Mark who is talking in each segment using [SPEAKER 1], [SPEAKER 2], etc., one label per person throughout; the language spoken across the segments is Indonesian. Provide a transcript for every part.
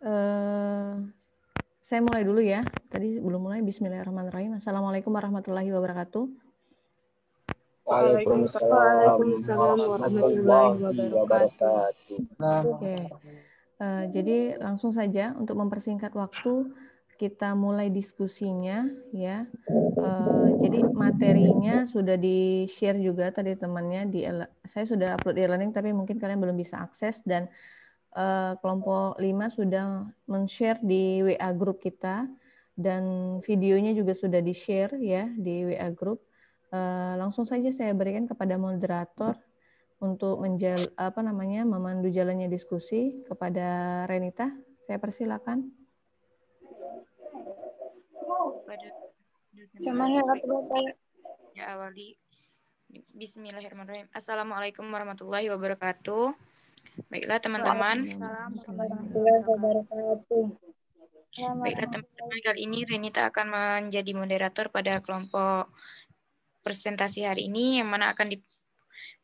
[SPEAKER 1] Eh, saya mulai dulu ya. Tadi belum mulai. Bismillahirrahmanirrahim. Assalamualaikum warahmatullahi wabarakatuh.
[SPEAKER 2] Waalaikumsalam, Waalaikumsalam
[SPEAKER 1] warahmatullahi wabarakatuh.
[SPEAKER 3] Oke. Okay.
[SPEAKER 1] Uh, eh, jadi langsung saja untuk mempersingkat waktu kita mulai diskusinya ya. Uh, jadi materinya sudah di share juga tadi temannya di saya sudah upload di e-learning tapi mungkin kalian belum bisa akses dan uh, kelompok 5 sudah men-share di WA grup kita dan videonya juga sudah di-share ya di WA grup. Uh, eh, langsung saja saya berikan kepada moderator untuk menjal apa namanya memandu jalannya diskusi kepada Renita. Saya persilakan.
[SPEAKER 4] ya awali Bismillahirrahmanirrahim. Assalamualaikum warahmatullahi wabarakatuh. Baiklah teman-teman. Baiklah teman-teman, kali ini Renita akan menjadi moderator pada kelompok presentasi hari ini yang mana akan di,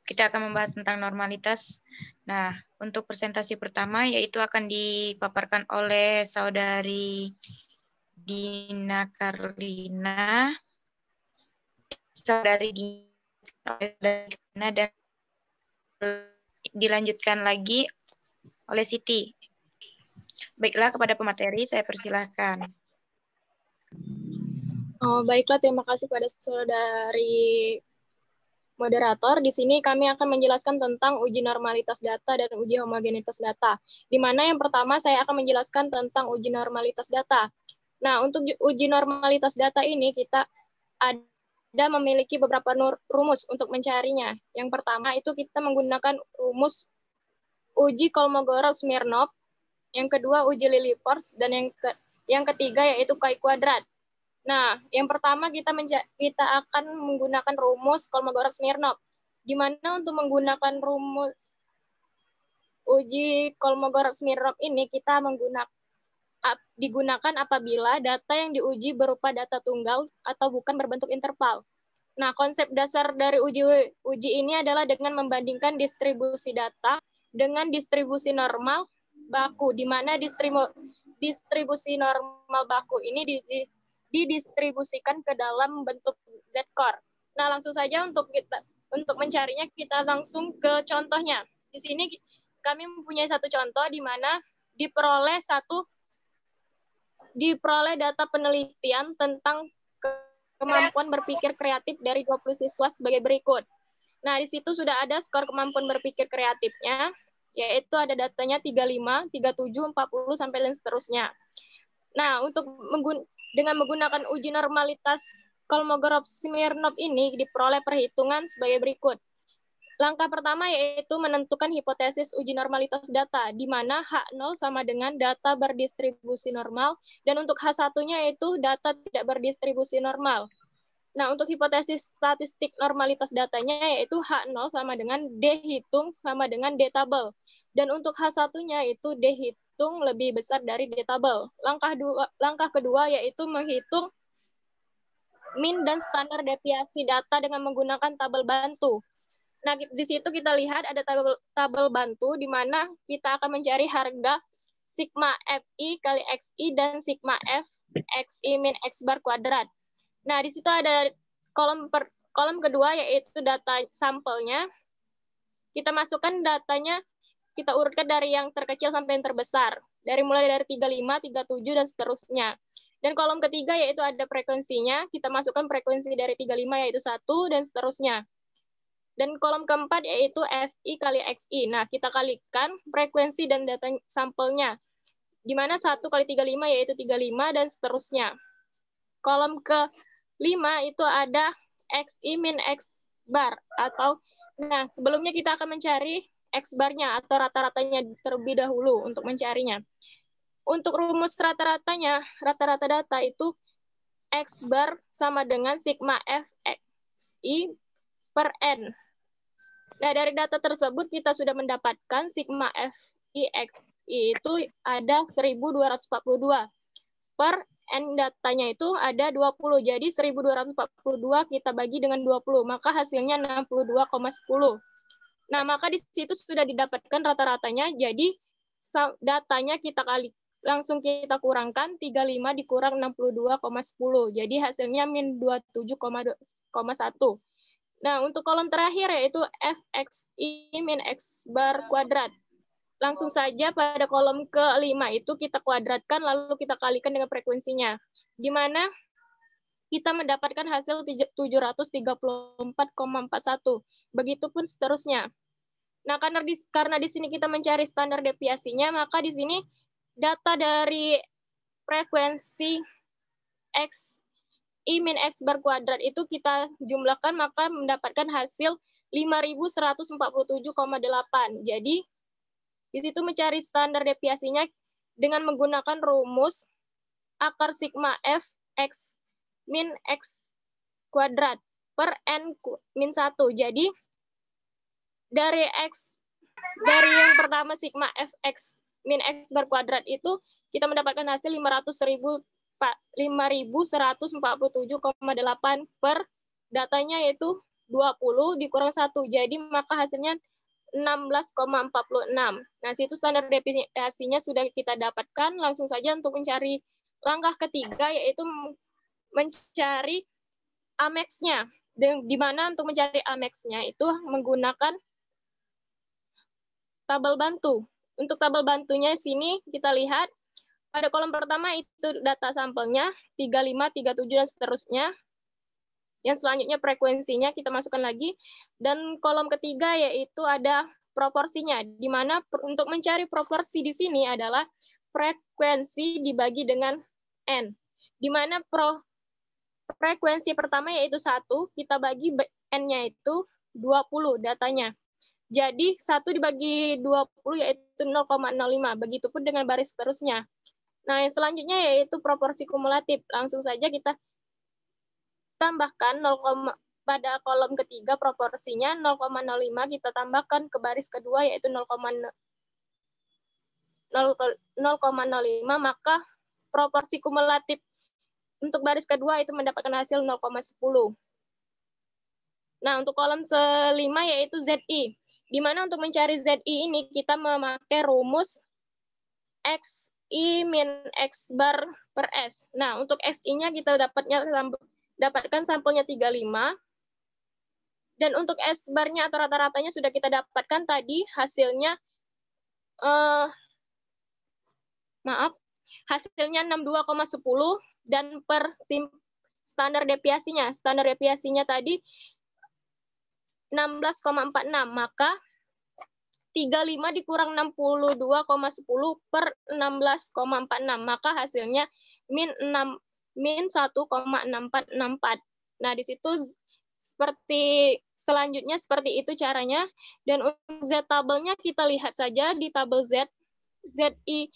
[SPEAKER 4] kita akan membahas tentang normalitas. Nah, untuk presentasi pertama yaitu akan dipaparkan oleh saudari Dina Karlina, saudari Dina dan dilanjutkan lagi oleh Siti.
[SPEAKER 5] Baiklah kepada pemateri saya persilahkan. Oh, baiklah terima kasih pada saudari moderator. Di sini kami akan menjelaskan tentang uji normalitas data dan uji homogenitas data. Di mana yang pertama saya akan menjelaskan tentang uji normalitas data. Nah, untuk uji normalitas data ini kita ada dan memiliki beberapa nur, rumus untuk mencarinya. Yang pertama itu kita menggunakan rumus uji Kolmogorov-Smirnov, yang kedua uji Lilliputs, dan yang ke, yang ketiga yaitu kai kuadrat. Nah, yang pertama kita menja, kita akan menggunakan rumus Kolmogorov-Smirnov, di mana untuk menggunakan rumus uji Kolmogorov-Smirnov ini kita menggunakan digunakan apabila data yang diuji berupa data tunggal atau bukan berbentuk interval. Nah, konsep dasar dari uji uji ini adalah dengan membandingkan distribusi data dengan distribusi normal baku di mana distribu, distribusi normal baku ini didistribusikan ke dalam bentuk z-core. Nah, langsung saja untuk kita untuk mencarinya kita langsung ke contohnya. Di sini kami mempunyai satu contoh di mana diperoleh satu diperoleh data penelitian tentang kemampuan berpikir kreatif dari 20 siswa sebagai berikut. Nah, di situ sudah ada skor kemampuan berpikir kreatifnya, yaitu ada datanya 35, 37, 40, sampai dan seterusnya. Nah, untuk menggun dengan menggunakan uji normalitas Kolmogorov-Smirnov ini diperoleh perhitungan sebagai berikut. Langkah pertama yaitu menentukan hipotesis uji normalitas data, di mana H0 sama dengan data berdistribusi normal, dan untuk H1-nya yaitu data tidak berdistribusi normal. Nah, untuk hipotesis statistik normalitas datanya yaitu H0 sama dengan D hitung sama dengan D tabel. Dan untuk H1-nya itu D hitung lebih besar dari D tabel. Langkah, dua, langkah kedua yaitu menghitung min dan standar deviasi data dengan menggunakan tabel bantu. Nah, di situ kita lihat ada tabel, tabel bantu di mana kita akan mencari harga sigma FI kali XI dan sigma F XI min X bar kuadrat. Nah, di situ ada kolom per, kolom kedua yaitu data sampelnya. Kita masukkan datanya, kita urutkan dari yang terkecil sampai yang terbesar. Dari mulai dari 35, 37, dan seterusnya. Dan kolom ketiga yaitu ada frekuensinya. Kita masukkan frekuensi dari 35 yaitu 1 dan seterusnya. Dan kolom keempat yaitu FI kali XI. Nah, kita kalikan frekuensi dan data sampelnya, di mana 1 kali 35 yaitu 35 dan seterusnya. Kolom ke 5 itu ada XI min X bar atau Nah, sebelumnya kita akan mencari X bar-nya atau rata-ratanya terlebih dahulu untuk mencarinya. Untuk rumus rata-ratanya, rata-rata data itu X bar sama dengan sigma F i per N. Nah, dari data tersebut kita sudah mendapatkan sigma FIX itu ada 1242 per n datanya itu ada 20. Jadi 1242 kita bagi dengan 20, maka hasilnya 62,10. Nah, maka di situ sudah didapatkan rata-ratanya. Jadi datanya kita kali langsung kita kurangkan 35 dikurang 62,10. Jadi hasilnya min 27,1. Nah, untuk kolom terakhir yaitu fxi min x bar kuadrat. Langsung saja pada kolom kelima itu kita kuadratkan lalu kita kalikan dengan frekuensinya. Di mana kita mendapatkan hasil 734,41. Begitupun seterusnya. Nah, karena di, karena di sini kita mencari standar deviasinya, maka di sini data dari frekuensi X I min X bar kuadrat itu kita jumlahkan maka mendapatkan hasil 5147,8. Jadi di situ mencari standar deviasinya dengan menggunakan rumus akar sigma F X min X kuadrat per N min 1. Jadi dari X dari yang pertama sigma f x min x bar kuadrat itu kita mendapatkan hasil 500.000 5.147,8 per datanya yaitu 20 dikurang 1. Jadi maka hasilnya 16,46. Nah, situ standar deviasinya sudah kita dapatkan. Langsung saja untuk mencari langkah ketiga yaitu mencari amex-nya. Di mana untuk mencari amex-nya itu menggunakan tabel bantu. Untuk tabel bantunya sini kita lihat pada kolom pertama itu data sampelnya, 35, 37, dan seterusnya. Yang selanjutnya frekuensinya kita masukkan lagi. Dan kolom ketiga yaitu ada proporsinya, di mana untuk mencari proporsi di sini adalah frekuensi dibagi dengan N. Di mana pro, frekuensi pertama yaitu satu kita bagi N-nya itu 20 datanya. Jadi satu dibagi 20 yaitu 0,05. Begitupun dengan baris seterusnya. Nah, yang selanjutnya yaitu proporsi kumulatif. Langsung saja kita tambahkan 0, pada kolom ketiga proporsinya 0,05 kita tambahkan ke baris kedua yaitu 0,05 maka proporsi kumulatif untuk baris kedua itu mendapatkan hasil 0,10. Nah, untuk kolom kelima yaitu ZI. Di mana untuk mencari ZI ini kita memakai rumus X I min X bar per S. Nah, untuk SI-nya kita dapatnya dapatkan sampelnya 35. Dan untuk S bar nya atau rata-ratanya sudah kita dapatkan tadi hasilnya eh, maaf, hasilnya 62,10 dan per standar deviasinya, standar deviasinya tadi 16,46, maka 35 dikurang 62,10 per 16,46. Maka hasilnya min 6 min 1,6464. Nah, di situ seperti selanjutnya seperti itu caranya. Dan untuk Z tabelnya kita lihat saja di tabel Z ZI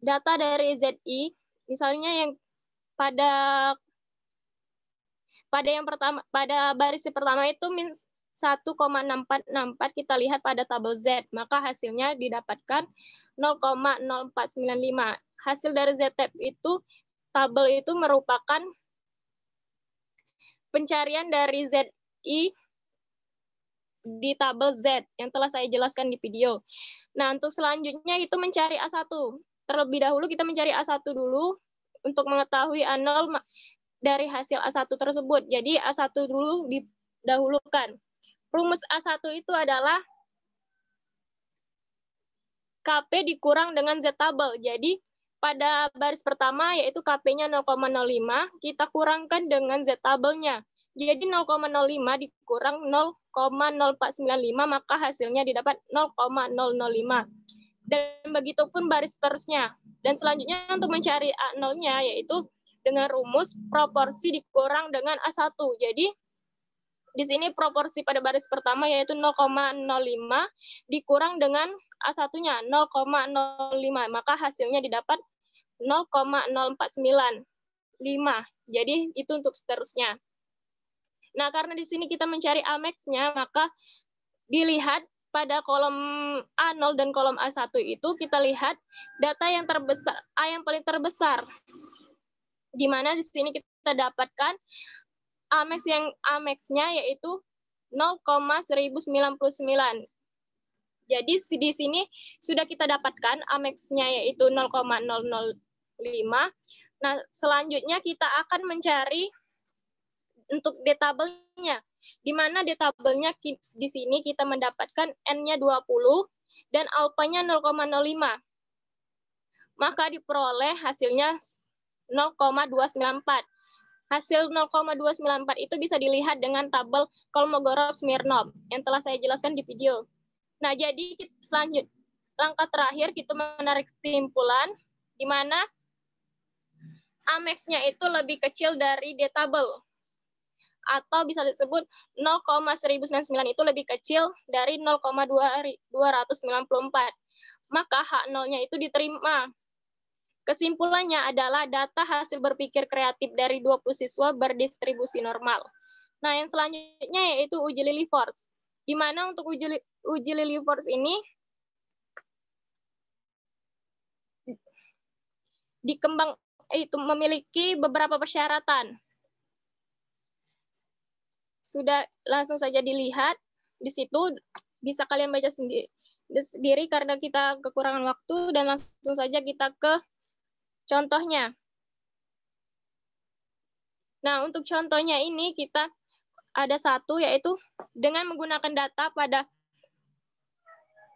[SPEAKER 5] data dari ZI misalnya yang pada pada yang pertama pada baris pertama itu min 1,6464 kita lihat pada tabel Z, maka hasilnya didapatkan 0,0495. Hasil dari ZTEP itu, tabel itu merupakan pencarian dari ZI di tabel Z yang telah saya jelaskan di video. Nah, untuk selanjutnya itu mencari A1. Terlebih dahulu kita mencari A1 dulu untuk mengetahui A0 dari hasil A1 tersebut. Jadi A1 dulu didahulukan. Rumus A1 itu adalah KP dikurang dengan Z tabel. Jadi pada baris pertama yaitu KP-nya 0,05, kita kurangkan dengan Z tabelnya. Jadi 0,05 dikurang 0,0495 maka hasilnya didapat 0,005. Dan begitu pun baris terusnya Dan selanjutnya untuk mencari A0-nya yaitu dengan rumus proporsi dikurang dengan A1. Jadi di sini proporsi pada baris pertama yaitu 0,05 dikurang dengan A1-nya 0,05, maka hasilnya didapat 0,0495. Jadi itu untuk seterusnya. Nah, karena di sini kita mencari AMAX-nya, maka dilihat pada kolom A0 dan kolom A1 itu kita lihat data yang terbesar A yang paling terbesar. Di mana di sini kita dapatkan Amex yang Amex-nya yaitu 0,199. Jadi di sini sudah kita dapatkan Amex-nya yaitu 0,005. Nah, selanjutnya kita akan mencari untuk detabelnya, Di mana detabelnya di sini kita mendapatkan N-nya 20 dan alpanya 0,05. Maka diperoleh hasilnya 0,294. Hasil 0,294 itu bisa dilihat dengan tabel Kolmogorov-Smirnov yang telah saya jelaskan di video. Nah, jadi selanjut langkah terakhir kita menarik kesimpulan di mana Amex-nya itu lebih kecil dari D tabel atau bisa disebut 0,199 itu lebih kecil dari 0,294. Maka H0-nya itu diterima Kesimpulannya adalah data hasil berpikir kreatif dari 20 siswa berdistribusi normal. Nah, yang selanjutnya yaitu uji Lily Force. Di mana untuk uji, uji Lily Force ini dikembang itu memiliki beberapa persyaratan. Sudah langsung saja dilihat di situ bisa kalian baca sendiri, sendiri karena kita kekurangan waktu dan langsung saja kita ke Contohnya. Nah, untuk contohnya ini kita ada satu yaitu dengan menggunakan data pada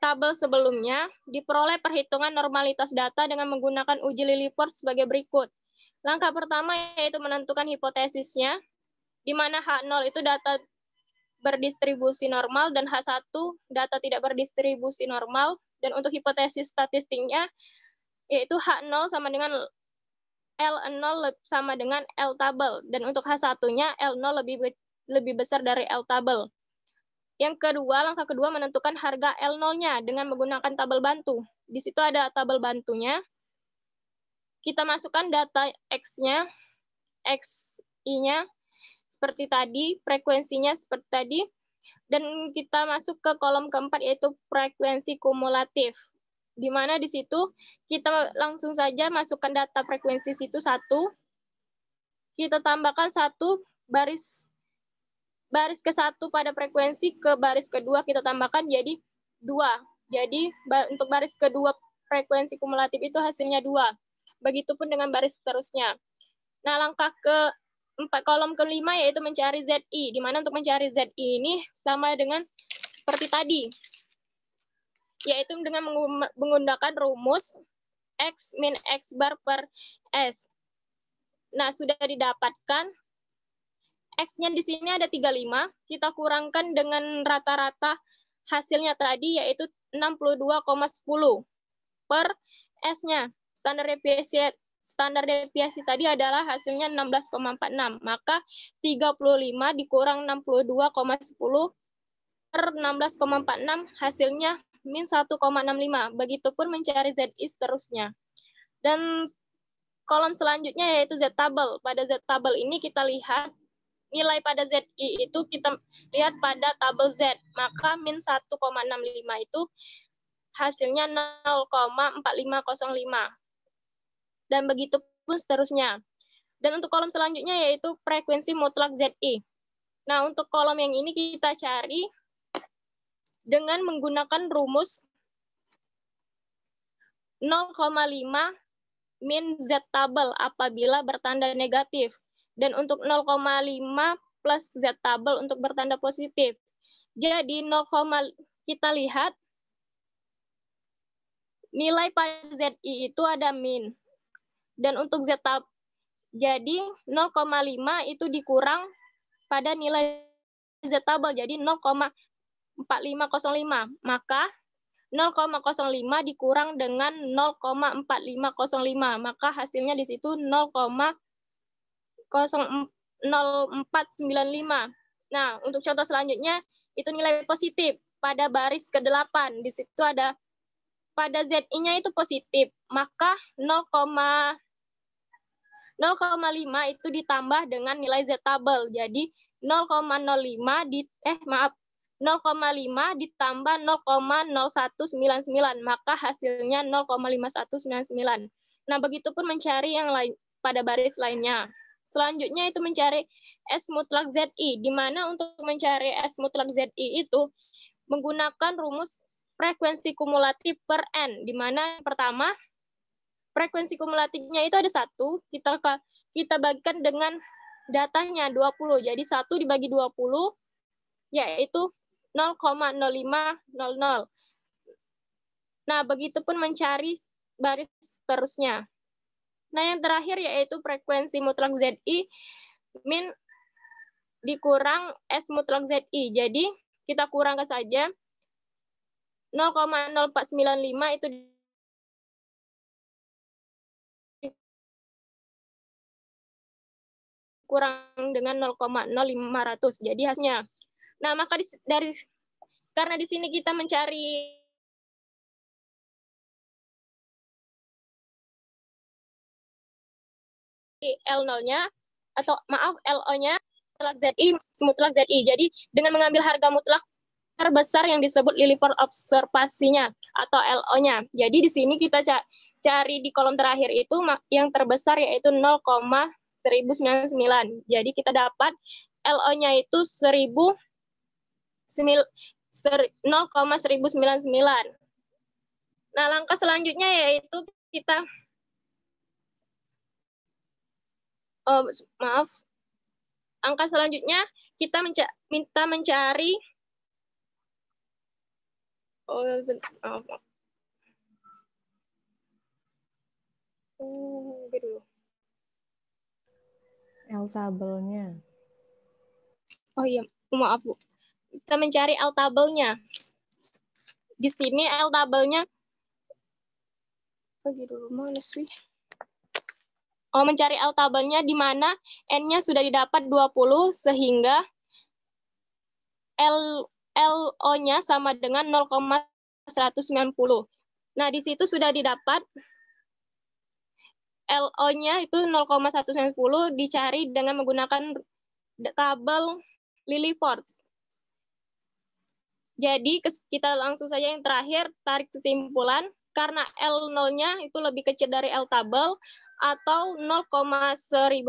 [SPEAKER 5] tabel sebelumnya diperoleh perhitungan normalitas data dengan menggunakan uji Lilliput sebagai berikut. Langkah pertama yaitu menentukan hipotesisnya, di mana H0 itu data berdistribusi normal dan H1 data tidak berdistribusi normal. Dan untuk hipotesis statistiknya, yaitu H0 sama dengan L0 sama dengan L tabel dan untuk H1-nya L0 lebih lebih besar dari L tabel. Yang kedua, langkah kedua menentukan harga L0-nya dengan menggunakan tabel bantu. Di situ ada tabel bantunya. Kita masukkan data X-nya, XI-nya, seperti tadi, frekuensinya seperti tadi, dan kita masuk ke kolom keempat yaitu frekuensi kumulatif di mana di situ kita langsung saja masukkan data frekuensi situ satu, kita tambahkan satu baris baris ke satu pada frekuensi ke baris kedua kita tambahkan jadi dua. Jadi untuk baris kedua frekuensi kumulatif itu hasilnya dua. Begitupun dengan baris seterusnya. Nah langkah ke empat kolom kelima yaitu mencari ZI, di mana untuk mencari ZI ini sama dengan seperti tadi yaitu dengan menggunakan rumus X min X bar per S. Nah, sudah didapatkan. X-nya di sini ada 35. Kita kurangkan dengan rata-rata hasilnya tadi, yaitu 62,10 per S-nya. Standar deviasi standar deviasi tadi adalah hasilnya 16,46. Maka 35 dikurang 62,10 per 16,46 hasilnya min 1,65. Begitupun mencari Z is terusnya. Dan kolom selanjutnya yaitu Z tabel. Pada Z tabel ini kita lihat nilai pada ZI itu kita lihat pada tabel Z. Maka min 1,65 itu hasilnya 0,4505. Dan begitu pun seterusnya. Dan untuk kolom selanjutnya yaitu frekuensi mutlak ZI. Nah, untuk kolom yang ini kita cari dengan menggunakan rumus 0,5 min Z tabel apabila bertanda negatif. Dan untuk 0,5 plus Z tabel untuk bertanda positif. Jadi 0, kita lihat nilai pada ZI itu ada min. Dan untuk Z tab jadi 0,5 itu dikurang pada nilai Z tabel. Jadi 0, 4505, maka 0,05 dikurang dengan 0,4505, maka hasilnya di situ 0,0495. Nah, untuk contoh selanjutnya itu nilai positif pada baris ke-8. Di situ ada pada ZI-nya itu positif, maka 0,05 0,5 itu ditambah dengan nilai Z tabel. Jadi 0,05 di eh maaf 0,5 ditambah 0,0199, maka hasilnya 0,5199. Nah, begitu pun mencari yang lain pada baris lainnya. Selanjutnya itu mencari S mutlak ZI, di mana untuk mencari S mutlak ZI itu menggunakan rumus frekuensi kumulatif per N, di mana pertama frekuensi kumulatifnya itu ada satu, kita kita bagikan dengan datanya 20. Jadi satu dibagi 20 yaitu 0,0500. Nah, begitu pun mencari baris seterusnya. Nah, yang terakhir yaitu frekuensi mutlak ZI min dikurang S mutlak ZI. Jadi, kita kurangkan saja 0,0495 itu kurang dengan 0,0500. Jadi hasilnya Nah, maka di, dari karena di sini kita mencari L0-nya atau maaf LO-nya mutlak ZI mutlak ZI. Jadi dengan mengambil harga mutlak terbesar yang disebut liliver observasinya atau LO-nya. Jadi di sini kita cari di kolom terakhir itu yang terbesar yaitu 0,199 Jadi kita dapat LO-nya itu 1000 sembilan. Nah, langkah selanjutnya yaitu kita oh, maaf. Angka selanjutnya kita menca minta mencari
[SPEAKER 1] oh, maaf.
[SPEAKER 2] oh, maaf. Gitu.
[SPEAKER 5] Oh iya, maaf Bu kita mencari L tabelnya. Di sini L tabelnya lagi dulu mana sih? Oh, mencari L tabelnya di mana N-nya sudah didapat 20 sehingga L LO-nya sama dengan 0,190. Nah, di situ sudah didapat LO-nya itu puluh dicari dengan menggunakan tabel Lily Force. Jadi kita langsung saja yang terakhir tarik kesimpulan karena L0-nya itu lebih kecil dari L tabel atau 0,1099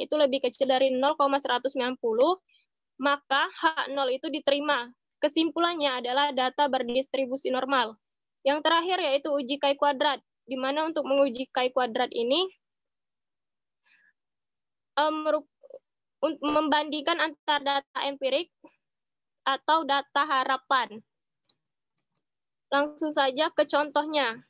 [SPEAKER 5] itu lebih kecil dari 0,190 maka H0 itu diterima. Kesimpulannya adalah data berdistribusi normal. Yang terakhir yaitu uji kai kuadrat di mana untuk menguji kai kuadrat ini um, membandingkan antar data empirik atau data harapan. Langsung saja ke contohnya.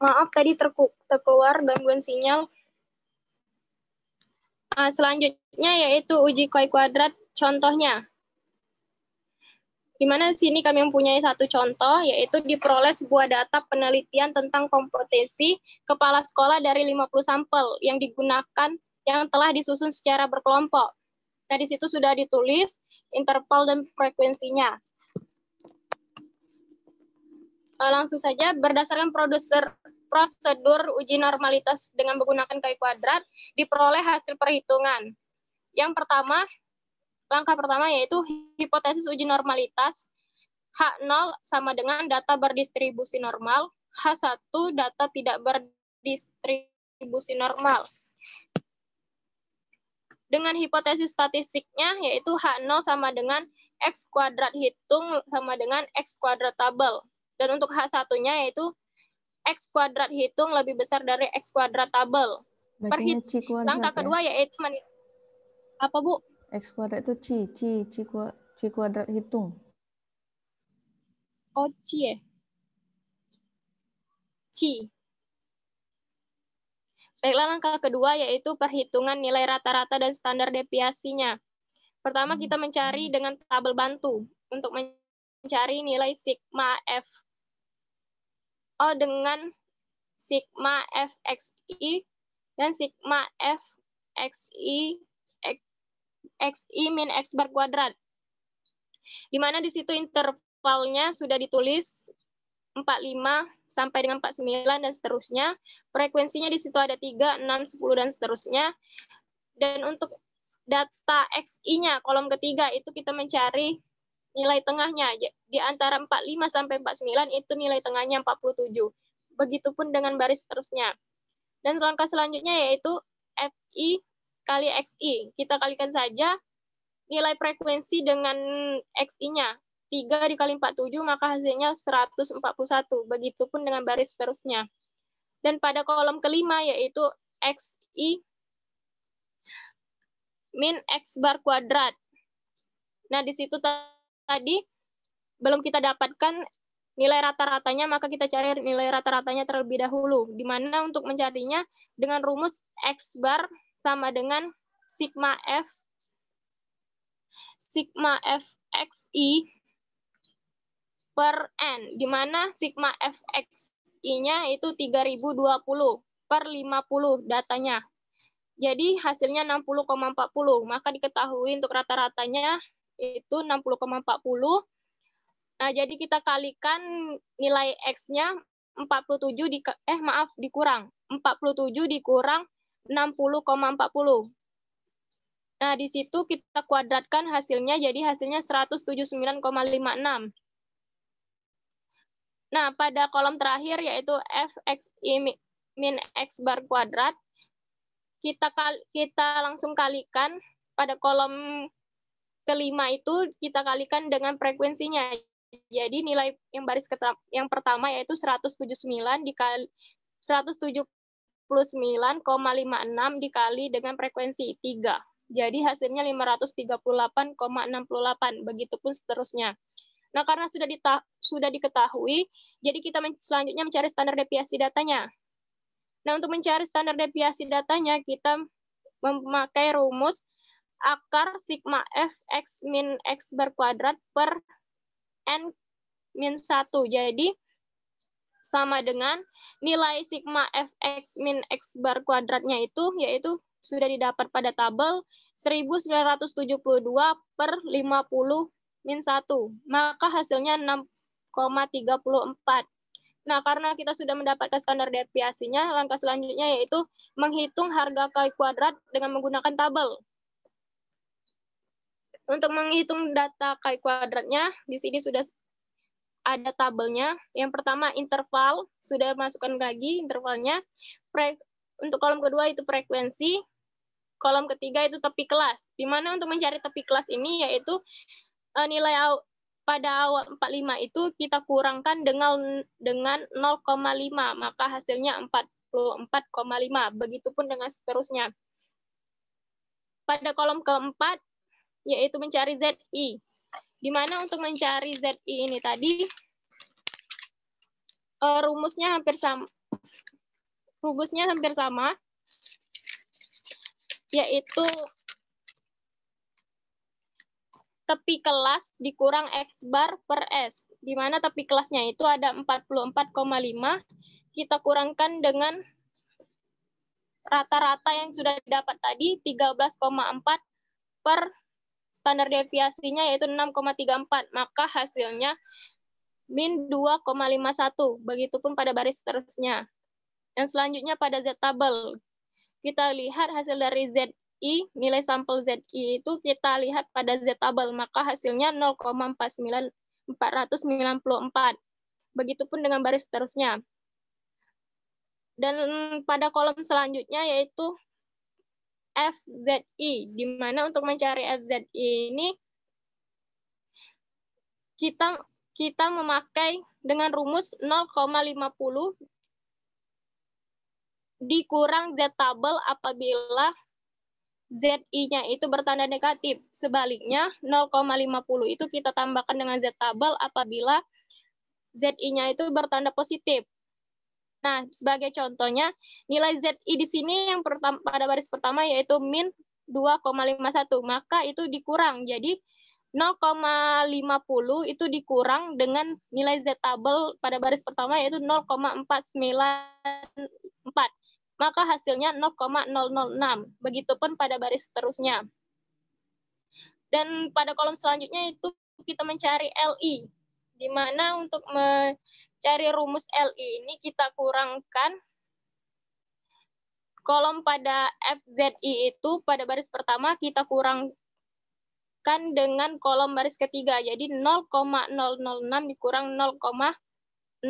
[SPEAKER 5] Maaf tadi terku, terkeluar gangguan sinyal. Uh, selanjutnya yaitu uji koi kuadrat contohnya. Di mana sini kami mempunyai satu contoh, yaitu diperoleh sebuah data penelitian tentang kompetensi kepala sekolah dari 50 sampel yang digunakan yang telah disusun secara berkelompok. Nah, di situ sudah ditulis interval dan frekuensinya ah, langsung saja berdasarkan produser prosedur uji normalitas dengan menggunakan kai kuadrat diperoleh hasil perhitungan. Yang pertama, langkah pertama yaitu hipotesis uji normalitas H0 sama dengan data berdistribusi normal, H1 data tidak berdistribusi normal. Dengan hipotesis statistiknya yaitu H0 sama dengan X kuadrat hitung sama dengan X kuadrat tabel. Dan untuk H1-nya yaitu X kuadrat hitung lebih besar dari X kuadrat tabel. langkah ya? kedua yaitu menit.
[SPEAKER 1] Apa, Bu? X kuadrat itu C, C, C,
[SPEAKER 5] C kuadrat hitung. Oh, C ya? C. Baiklah langkah kedua yaitu perhitungan nilai rata-rata dan standar deviasinya. Pertama hmm. kita mencari dengan tabel bantu untuk mencari nilai sigma f O oh, dengan sigma fxi dan sigma fxi xi min x bar kuadrat. Di mana di situ intervalnya sudah ditulis 45 sampai dengan 49 dan seterusnya. Frekuensinya di situ ada 3, 6, 10 dan seterusnya. Dan untuk data XI-nya kolom ketiga itu kita mencari nilai tengahnya di antara 45 sampai 49 itu nilai tengahnya 47. Begitupun dengan baris seterusnya. Dan langkah selanjutnya yaitu FI kali XI. Kita kalikan saja nilai frekuensi dengan XI-nya. 3 dikali 47 maka hasilnya 141. Begitupun dengan baris seterusnya. Dan pada kolom kelima yaitu XI min X bar kuadrat. Nah, di situ tadi belum kita dapatkan nilai rata-ratanya, maka kita cari nilai rata-ratanya terlebih dahulu, di mana untuk mencarinya dengan rumus X bar sama dengan sigma F sigma f fxi per n, di mana sigma fxi-nya itu 3020 per 50 datanya. Jadi hasilnya 60,40, maka diketahui untuk rata-ratanya itu 60,40. Nah, jadi kita kalikan nilai X-nya 47 di eh maaf dikurang 47 dikurang 60,40. Nah, di situ kita kuadratkan hasilnya jadi hasilnya 179,56. Nah, pada kolom terakhir yaitu fx min x bar kuadrat kita kita langsung kalikan pada kolom kelima itu kita kalikan dengan frekuensinya. Jadi nilai yang baris yang pertama yaitu 179 dikali 179,56 dikali dengan frekuensi 3. Jadi hasilnya 538,68. Begitupun seterusnya. Nah, karena sudah sudah diketahui, jadi kita men selanjutnya mencari standar deviasi datanya. Nah, untuk mencari standar deviasi datanya, kita memakai rumus akar sigma f x min x berkuadrat per n min 1. Jadi, sama dengan nilai sigma f x min x bar kuadratnya itu, yaitu sudah didapat pada tabel 1972 per 50 min 1. Maka hasilnya 6,34. Nah, karena kita sudah mendapatkan standar deviasinya, langkah selanjutnya yaitu menghitung harga kai kuadrat dengan menggunakan tabel. Untuk menghitung data kai kuadratnya, di sini sudah ada tabelnya. Yang pertama interval, sudah masukkan lagi intervalnya. Pre, untuk kolom kedua itu frekuensi. Kolom ketiga itu tepi kelas. Di mana untuk mencari tepi kelas ini yaitu uh, nilai aw, pada awal 45 itu kita kurangkan dengan dengan 0,5, maka hasilnya 44,5. Begitupun dengan seterusnya. Pada kolom keempat yaitu mencari ZI. Di mana untuk mencari ZI ini tadi, eh, rumusnya hampir sama. Rumusnya hampir sama, yaitu tepi kelas dikurang X bar per S, di mana tepi kelasnya itu ada 44,5, kita kurangkan dengan rata-rata yang sudah didapat tadi, 13,4 per standar deviasinya yaitu 6,34. Maka hasilnya min 2,51. Begitupun pada baris terusnya. Yang selanjutnya pada Z tabel. Kita lihat hasil dari ZI, nilai sampel ZI itu kita lihat pada Z tabel, maka hasilnya 0,49494. Begitupun dengan baris terusnya. Dan pada kolom selanjutnya yaitu FZI, di mana untuk mencari FZI ini kita kita memakai dengan rumus 0,50 dikurang Z tabel apabila ZI-nya itu bertanda negatif. Sebaliknya 0,50 itu kita tambahkan dengan Z tabel apabila ZI-nya itu bertanda positif. Nah, sebagai contohnya, nilai ZI di sini yang pertama, pada baris pertama yaitu min 2,51, maka itu dikurang. Jadi 0,50 itu dikurang dengan nilai Z tabel pada baris pertama yaitu 0,494. Maka hasilnya 0,006. Begitupun pada baris seterusnya. Dan pada kolom selanjutnya itu kita mencari LI, di mana untuk cari rumus LI ini kita kurangkan kolom pada FZI itu pada baris pertama kita kurangkan dengan kolom baris ketiga. Jadi 0,006 dikurang 0,0427.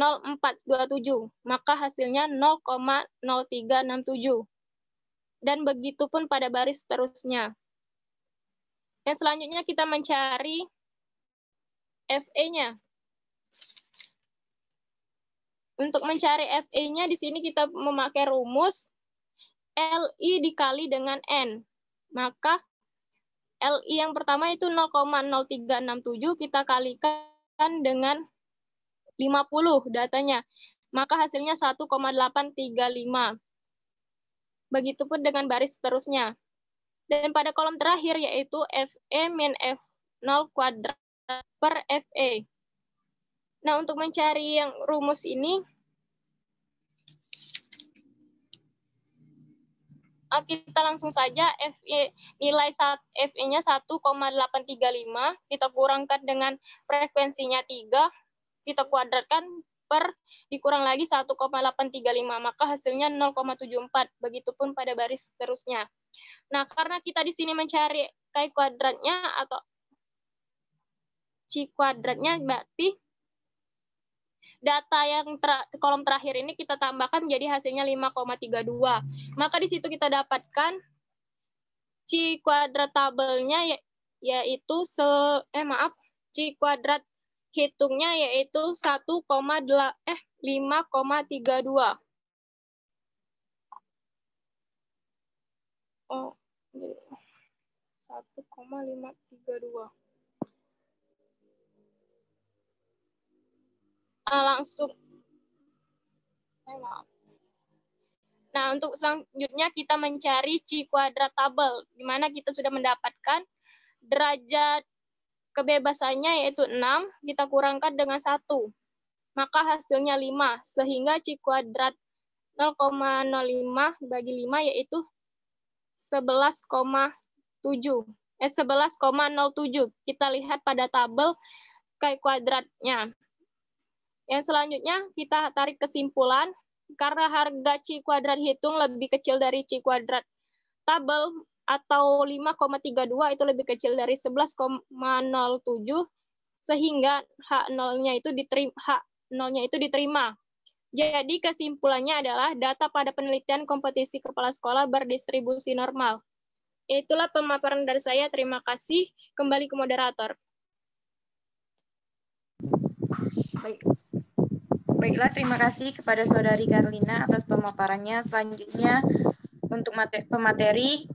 [SPEAKER 5] Maka hasilnya 0,0367. Dan begitu pun pada baris seterusnya. Yang selanjutnya kita mencari FE-nya. Untuk mencari FE-nya di sini kita memakai rumus LI dikali dengan N. Maka LI yang pertama itu 0,0367 kita kalikan dengan 50 datanya. Maka hasilnya 1,835. Begitupun dengan baris seterusnya. Dan pada kolom terakhir yaitu FE min F0 kuadrat per FE. Nah, untuk mencari yang rumus ini, ah, kita langsung saja FE, nilai saat FE-nya 1,835, kita kurangkan dengan frekuensinya 3, kita kuadratkan per dikurang lagi 1,835, maka hasilnya 0,74, begitupun pada baris terusnya Nah, karena kita di sini mencari kai kuadratnya atau c kuadratnya berarti data yang ter kolom terakhir ini kita tambahkan menjadi hasilnya 5,32. Maka di situ kita dapatkan C kuadrat tabelnya ya, yaitu se eh maaf C kuadrat hitungnya yaitu 1, eh 5,32. Oh, 1,532. uh, langsung Nah, untuk selanjutnya kita mencari C kuadrat tabel, di mana kita sudah mendapatkan derajat kebebasannya yaitu 6, kita kurangkan dengan 1. Maka hasilnya 5, sehingga C kuadrat 0,05 bagi 5 yaitu 11,7. Eh, 11,07. Kita lihat pada tabel K kuadratnya. Yang selanjutnya kita tarik kesimpulan karena harga C kuadrat hitung lebih kecil dari C kuadrat tabel atau 5,32 itu lebih kecil dari 11,07 sehingga h nolnya itu diterima nolnya itu diterima. Jadi kesimpulannya adalah data pada penelitian kompetisi kepala sekolah berdistribusi normal. Itulah pemaparan dari saya. Terima kasih. Kembali ke moderator.
[SPEAKER 4] Baik. Baiklah, terima kasih kepada Saudari Karlina atas pemaparannya. Selanjutnya untuk pemateri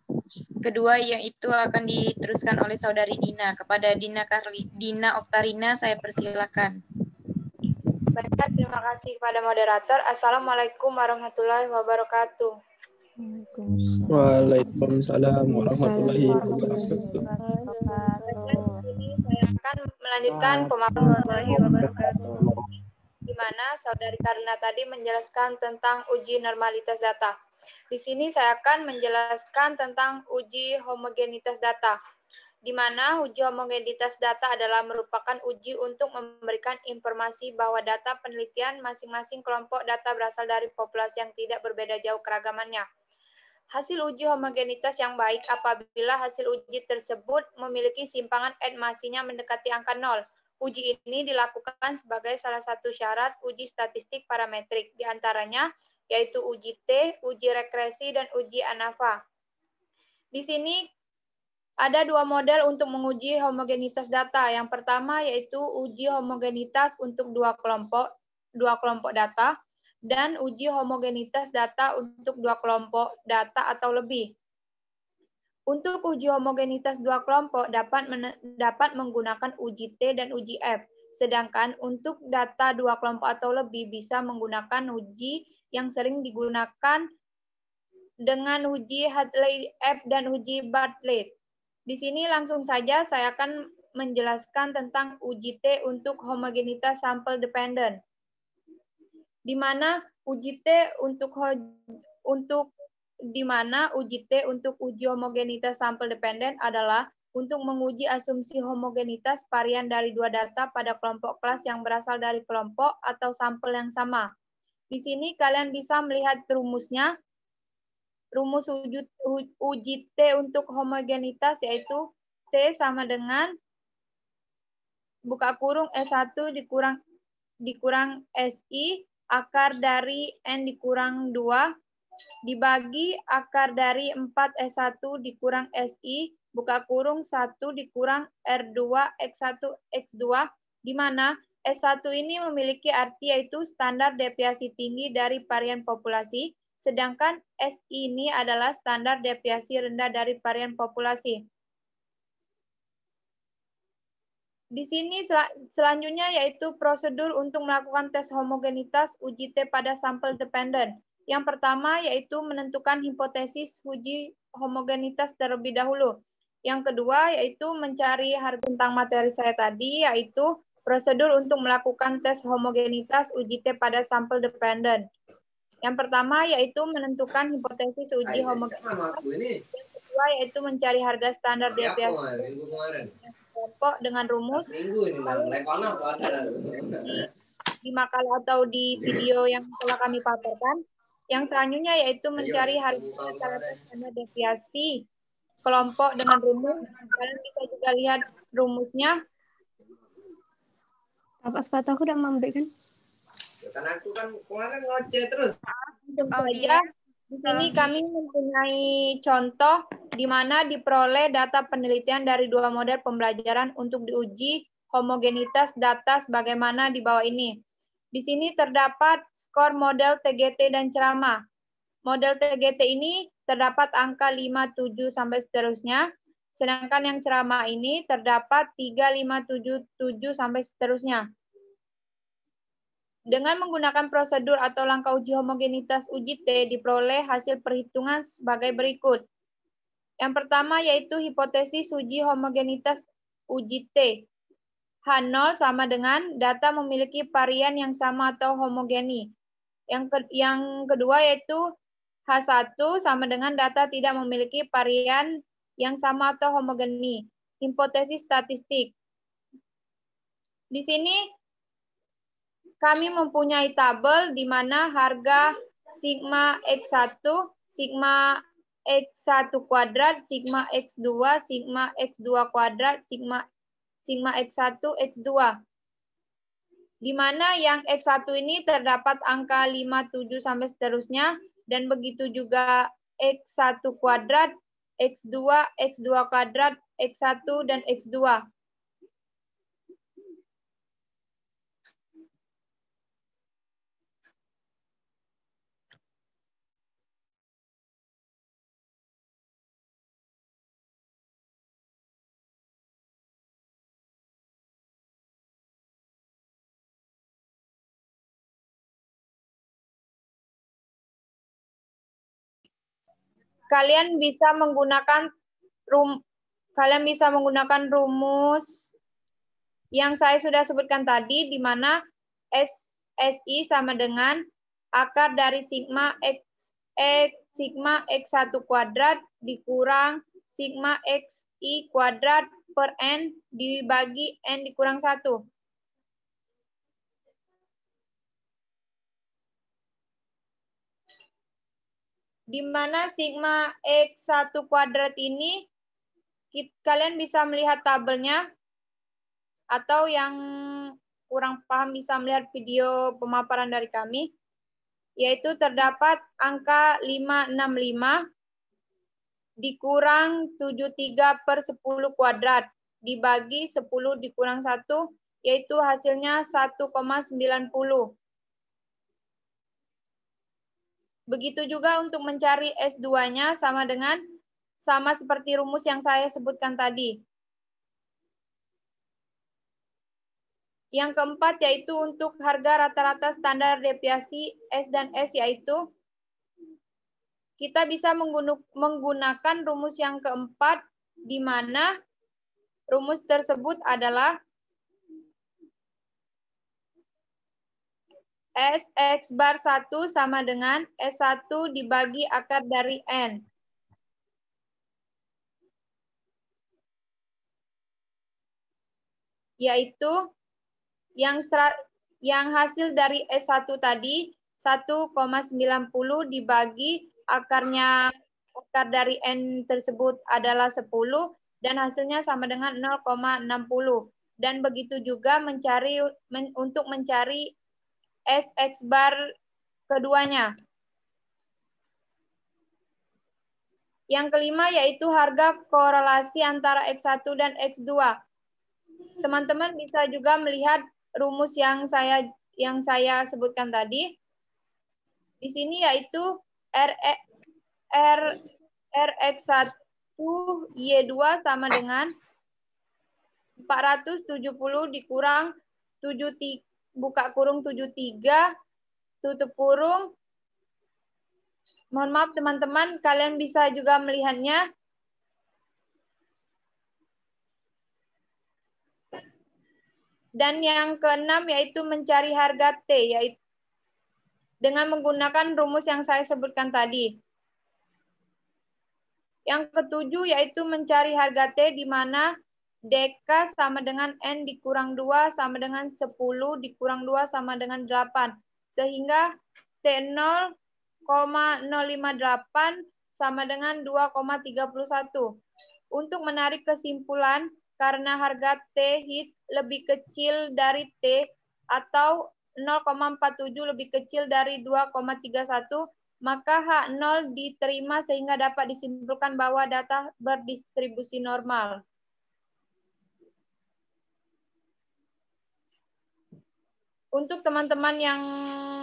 [SPEAKER 4] kedua yaitu akan diteruskan oleh Saudari Dina. Kepada Dina Karli, Dina Oktarina saya persilahkan. Baiklah, terima kasih kepada moderator.
[SPEAKER 6] Assalamualaikum warahmatullahi wabarakatuh.
[SPEAKER 7] Waalaikumsalam
[SPEAKER 2] warahmatullahi wabarakatuh.
[SPEAKER 6] Saya akan melanjutkan pemaparan warahmatullahi wabarakatuh mana saudari Karna tadi menjelaskan tentang uji normalitas data. Di sini saya akan menjelaskan tentang uji homogenitas data, di mana uji homogenitas data adalah merupakan uji untuk memberikan informasi bahwa data penelitian masing-masing kelompok data berasal dari populasi yang tidak berbeda jauh keragamannya. Hasil uji homogenitas yang baik apabila hasil uji tersebut memiliki simpangan masihnya mendekati angka 0, Uji ini dilakukan sebagai salah satu syarat uji statistik parametrik, diantaranya yaitu uji T, uji rekresi, dan uji ANAVA. Di sini ada dua model untuk menguji homogenitas data. Yang pertama yaitu uji homogenitas untuk dua kelompok, dua kelompok data, dan uji homogenitas data untuk dua kelompok data atau lebih. Untuk uji homogenitas dua kelompok dapat dapat menggunakan uji T dan uji F, sedangkan untuk data dua kelompok atau lebih bisa menggunakan uji yang sering digunakan dengan uji Hadley F dan uji Bartlett. Di sini langsung saja saya akan menjelaskan tentang uji T untuk homogenitas sampel dependent, Di mana uji T untuk untuk di mana uji T untuk uji homogenitas sampel dependen adalah untuk menguji asumsi homogenitas varian dari dua data pada kelompok kelas yang berasal dari kelompok atau sampel yang sama. Di sini kalian bisa melihat rumusnya. Rumus uji T untuk homogenitas yaitu T sama dengan buka kurung S1 dikurang dikurang SI akar dari N dikurang 2 dibagi akar dari 4 S1 dikurang SI, buka kurung 1 dikurang R2 X1 X2, di mana S1 ini memiliki arti yaitu standar deviasi tinggi dari varian populasi, sedangkan S ini adalah standar deviasi rendah dari varian populasi. Di sini sel selanjutnya yaitu prosedur untuk melakukan tes homogenitas UJT pada sampel dependen. Yang pertama yaitu menentukan hipotesis uji homogenitas terlebih dahulu. Yang kedua yaitu mencari harga tentang materi saya tadi yaitu prosedur untuk melakukan tes homogenitas uji t pada sampel dependen. Yang pertama yaitu menentukan hipotesis uji homogenitas. Yang kedua yaitu mencari harga standar deviasi kelompok dengan rumus. Minggu ini, di makalah atau di video yang telah kami paparkan yang selanjutnya yaitu mencari harga salah satu deviasi kelompok dengan rumus. Kalian bisa juga lihat rumusnya. Apa sepatu aku udah memberikan?
[SPEAKER 5] Ya, kan
[SPEAKER 1] aku kan kemarin
[SPEAKER 7] ngoceh terus.
[SPEAKER 6] Langsung oh, iya. Di sini kami mempunyai contoh di mana diperoleh data penelitian dari dua model pembelajaran untuk diuji homogenitas data sebagaimana di bawah ini. Di sini terdapat skor model TGT dan ceramah. Model TGT ini terdapat angka 5, 7, sampai seterusnya. Sedangkan yang ceramah ini terdapat 3, 5, 7, 7, sampai seterusnya. Dengan menggunakan prosedur atau langkah uji homogenitas uji T diperoleh hasil perhitungan sebagai berikut. Yang pertama yaitu hipotesis uji homogenitas uji T. H0 sama dengan data memiliki varian yang sama atau homogeni. Yang, ke, yang kedua yaitu H1 sama dengan data tidak memiliki varian yang sama atau homogeni. Hipotesis statistik. Di sini kami mempunyai tabel di mana harga sigma X1, sigma X1 kuadrat, sigma X2, sigma X2 kuadrat, sigma sigma X1, X2. Di mana yang X1 ini terdapat angka 5, 7, sampai seterusnya. Dan begitu juga X1 kuadrat, X2, X2 kuadrat, X1, dan X2.
[SPEAKER 8] kalian bisa
[SPEAKER 6] menggunakan rum kalian bisa menggunakan rumus yang saya sudah sebutkan tadi di mana ssi sama dengan akar dari sigma X, X sigma X1 kuadrat dikurang sigma XI kuadrat per N dibagi N dikurang satu di mana sigma x satu kuadrat ini kalian bisa melihat tabelnya atau yang kurang paham bisa melihat video pemaparan dari kami yaitu terdapat angka 565 dikurang 73 per 10 kuadrat dibagi 10 dikurang 1 yaitu hasilnya 1,90 Begitu juga untuk mencari S2-nya sama dengan sama seperti rumus yang saya sebutkan tadi. Yang keempat yaitu untuk harga rata-rata standar deviasi S dan S yaitu kita bisa menggunakan rumus yang keempat di mana rumus tersebut adalah S X bar 1 sama dengan S1 dibagi akar dari N. Yaitu yang yang hasil dari S1 tadi 1,90 dibagi akarnya akar dari N tersebut adalah 10 dan hasilnya sama dengan 0,60. Dan begitu juga mencari men, untuk mencari SX bar keduanya. Yang kelima yaitu harga korelasi antara X1 dan X2. Teman-teman bisa juga melihat rumus yang saya yang saya sebutkan tadi. Di sini yaitu R, e, R, RX1 Y2 sama dengan 470 dikurang 73 buka kurung 73, tutup kurung. Mohon maaf teman-teman, kalian bisa juga melihatnya. Dan yang keenam yaitu mencari harga T, yaitu dengan menggunakan rumus yang saya sebutkan tadi. Yang ketujuh yaitu mencari harga T di mana DK sama dengan N dikurang 2 sama dengan 10 dikurang 2 sama dengan 8. Sehingga T0,058 sama dengan 2,31. Untuk menarik kesimpulan, karena harga T hit lebih kecil dari T atau 0,47 lebih kecil dari 2,31, maka H0 diterima sehingga dapat disimpulkan bahwa data berdistribusi normal. Untuk teman-teman yang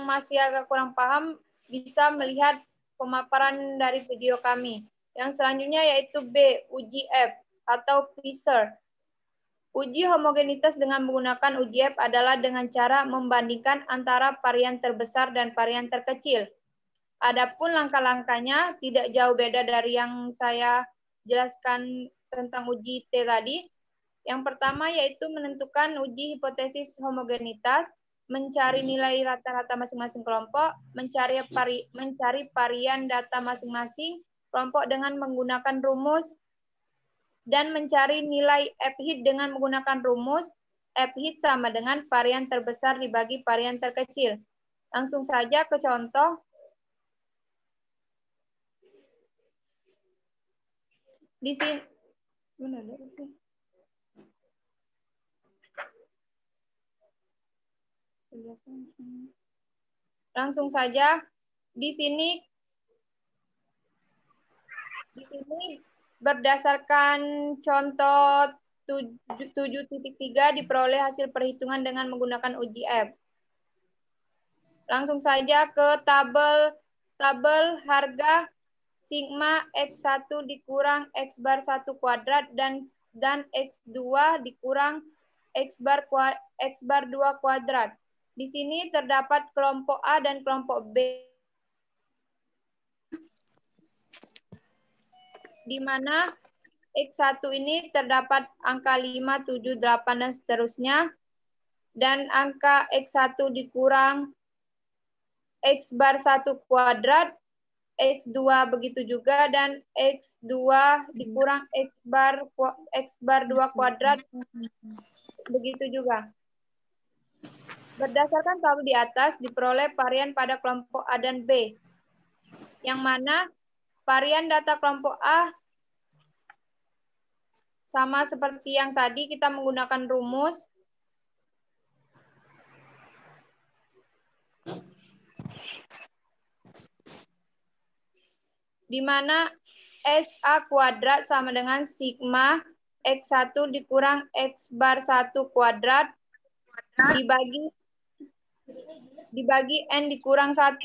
[SPEAKER 6] masih agak kurang paham, bisa melihat pemaparan dari video kami. Yang selanjutnya yaitu B, uji F atau PISER. Uji homogenitas dengan menggunakan uji F adalah dengan cara membandingkan antara varian terbesar dan varian terkecil. Adapun langkah-langkahnya tidak jauh beda dari yang saya jelaskan tentang uji T tadi. Yang pertama yaitu menentukan uji hipotesis homogenitas, mencari nilai rata-rata masing-masing kelompok, mencari pari, mencari varian data masing-masing kelompok dengan menggunakan rumus dan mencari nilai F-hit dengan menggunakan rumus F-hit sama dengan varian terbesar dibagi varian terkecil. Langsung saja ke contoh di sini mana ada sih Langsung saja di sini di sini berdasarkan contoh 7.3 diperoleh hasil perhitungan dengan menggunakan F. Langsung saja ke tabel tabel harga sigma X1 dikurang X bar 1 kuadrat dan dan X2 dikurang X bar, X bar 2 kuadrat. Di sini terdapat kelompok A dan kelompok B. Di mana X1 ini terdapat angka 5, 7, 8, dan seterusnya. Dan angka X1 dikurang X bar 1 kuadrat, X2 begitu juga, dan X2 dikurang X bar, X bar 2 kuadrat, begitu juga. Berdasarkan tabel di atas diperoleh varian pada kelompok A dan B. Yang mana varian data kelompok A sama seperti yang tadi kita menggunakan rumus di mana SA kuadrat sama dengan sigma X1 dikurang X bar 1 kuadrat dibagi dibagi N dikurang 1.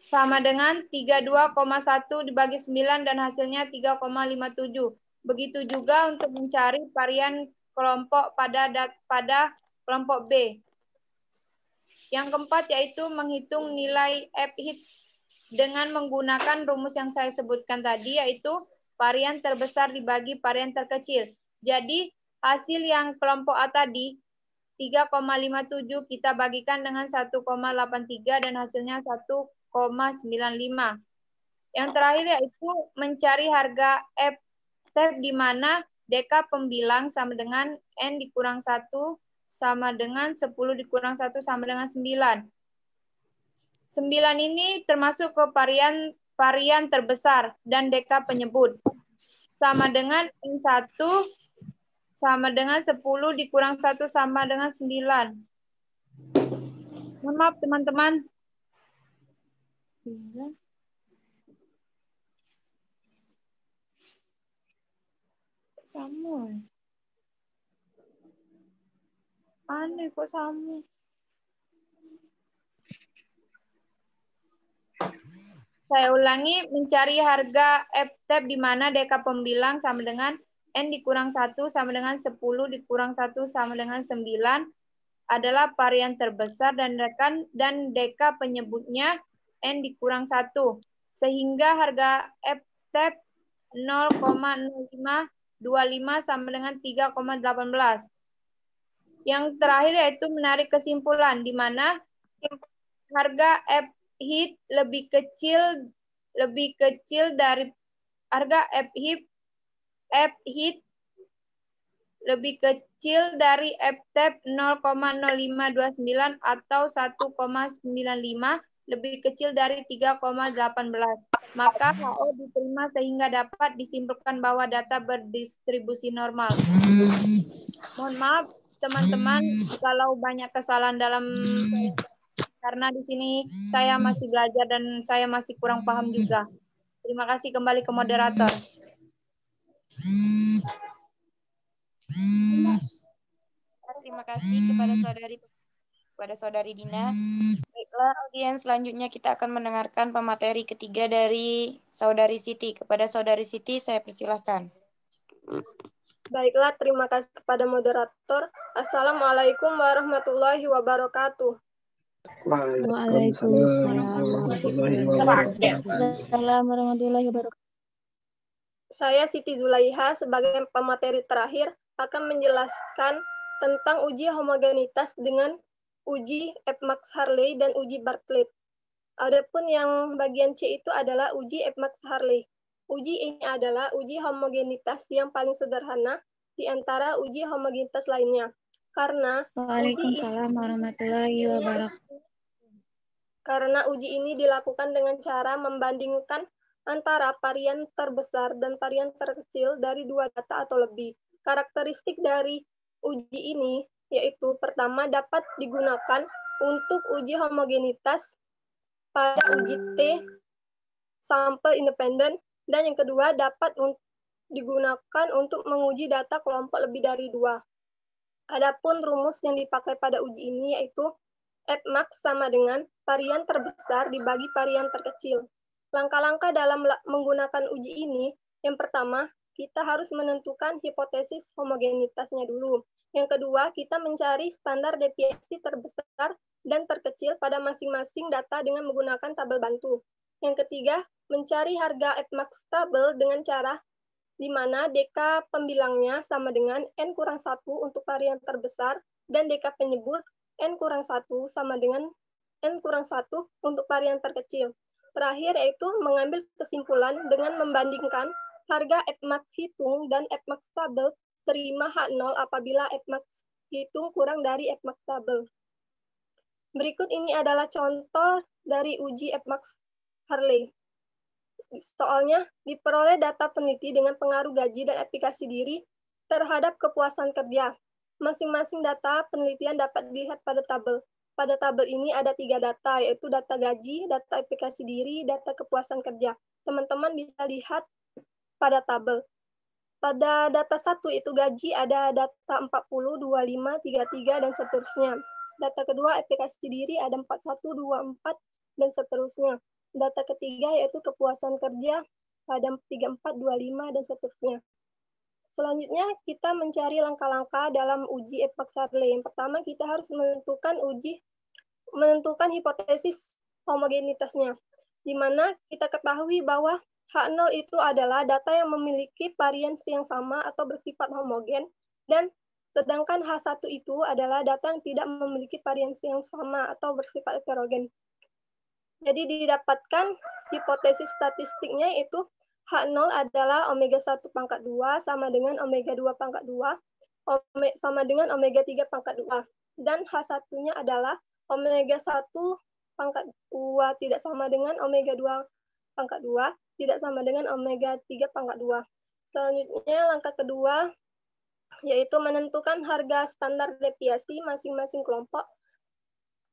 [SPEAKER 6] Sama dengan 32,1 dibagi 9 dan hasilnya 3,57. Begitu juga untuk mencari varian kelompok pada pada kelompok B. Yang keempat yaitu menghitung nilai F hit dengan menggunakan rumus yang saya sebutkan tadi yaitu varian terbesar dibagi varian terkecil. Jadi hasil yang kelompok A tadi 3,57 kita bagikan dengan 1,83 dan hasilnya 1,95. Yang terakhir yaitu mencari harga F tab e di mana DK pembilang sama dengan N dikurang 1 sama dengan 10 dikurang 1 sama dengan 9. 9 ini termasuk ke varian varian terbesar dan DK penyebut. Sama dengan N1 sama dengan 10 dikurang 1 sama dengan 9. Mohon maaf teman-teman.
[SPEAKER 2] Sama.
[SPEAKER 6] Aneh kok sama. Saya ulangi, mencari harga FTEP di mana DK Pembilang sama dengan N dikurang 1 sama dengan 10 dikurang 1 sama dengan 9 adalah varian terbesar dan rekan dan deka penyebutnya N dikurang 1. Sehingga harga F tab 0,0525 sama dengan 3,18. Yang terakhir yaitu menarik kesimpulan, di mana harga F hit lebih kecil lebih kecil dari harga F hit f hit lebih kecil dari f tab 0,0529 atau 1,95 lebih kecil dari 3,18. Maka HO diterima sehingga dapat disimpulkan bahwa data berdistribusi normal. Mohon maaf teman-teman kalau banyak kesalahan dalam karena di sini saya masih belajar dan saya masih kurang paham juga. Terima kasih kembali ke moderator.
[SPEAKER 4] Terima kasih kepada saudari kepada saudari Dina. Baiklah, audiens selanjutnya kita akan mendengarkan pemateri ketiga dari saudari Siti. Kepada saudari
[SPEAKER 7] Siti, saya persilahkan. Baiklah, terima kasih kepada moderator. Assalamualaikum warahmatullahi wabarakatuh. Waalaikumsalam
[SPEAKER 3] warahmatullahi wabarakatuh.
[SPEAKER 7] warahmatullahi wabarakatuh saya Siti Zulaiha sebagai pemateri terakhir akan menjelaskan tentang uji homogenitas dengan uji Epmax Harley dan uji Bartlett. Adapun yang bagian C itu adalah uji Epmax Harley. Uji ini adalah uji homogenitas yang paling sederhana di antara uji homogenitas lainnya. Karena
[SPEAKER 3] Waalaikumsalam warahmatullahi wabarakatuh.
[SPEAKER 7] Karena uji ini dilakukan dengan cara membandingkan antara varian terbesar dan varian terkecil dari dua data atau lebih. Karakteristik dari uji ini yaitu pertama dapat digunakan untuk uji homogenitas pada uji T sampel independen dan yang kedua dapat digunakan untuk menguji data kelompok lebih dari dua. Adapun rumus yang dipakai pada uji ini yaitu Fmax sama dengan varian terbesar dibagi varian terkecil. Langkah-langkah dalam menggunakan uji ini, yang pertama, kita harus menentukan hipotesis homogenitasnya dulu. Yang kedua, kita mencari standar deviasi terbesar dan terkecil pada masing-masing data dengan menggunakan tabel bantu. Yang ketiga, mencari harga Fmax tabel dengan cara di mana DK pembilangnya sama dengan N kurang 1 untuk varian terbesar dan DK penyebut N kurang 1 sama dengan N kurang 1 untuk varian terkecil. Terakhir yaitu mengambil kesimpulan dengan membandingkan harga Fmax hitung dan Fmax tabel terima H0 apabila Fmax hitung kurang dari Fmax tabel. Berikut ini adalah contoh dari uji Fmax Harley. Soalnya, diperoleh data peneliti dengan pengaruh gaji dan aplikasi diri terhadap kepuasan kerja. Masing-masing data penelitian dapat dilihat pada tabel. Pada tabel ini ada tiga data, yaitu data gaji, data aplikasi diri, data kepuasan kerja. Teman-teman bisa lihat pada tabel. Pada data satu itu gaji ada data 40, 25, 33, dan seterusnya. Data kedua aplikasi diri ada 41, 24, dan seterusnya. Data ketiga yaitu kepuasan kerja ada 34, 25, dan seterusnya. Selanjutnya, kita mencari langkah-langkah dalam uji epak Sarle. Yang pertama, kita harus menentukan uji menentukan hipotesis homogenitasnya, di mana kita ketahui bahwa H0 itu adalah data yang memiliki variansi yang sama atau bersifat homogen, dan sedangkan H1 itu adalah data yang tidak memiliki variansi yang sama atau bersifat heterogen. Jadi didapatkan hipotesis statistiknya itu H0 adalah omega 1 pangkat 2 sama dengan omega 2 pangkat 2 sama dengan omega 3 pangkat 2 dan H1-nya adalah omega 1 pangkat 2 tidak sama dengan omega 2 pangkat 2 tidak sama dengan omega 3 pangkat 2. Selanjutnya langkah kedua yaitu menentukan harga standar deviasi masing-masing kelompok.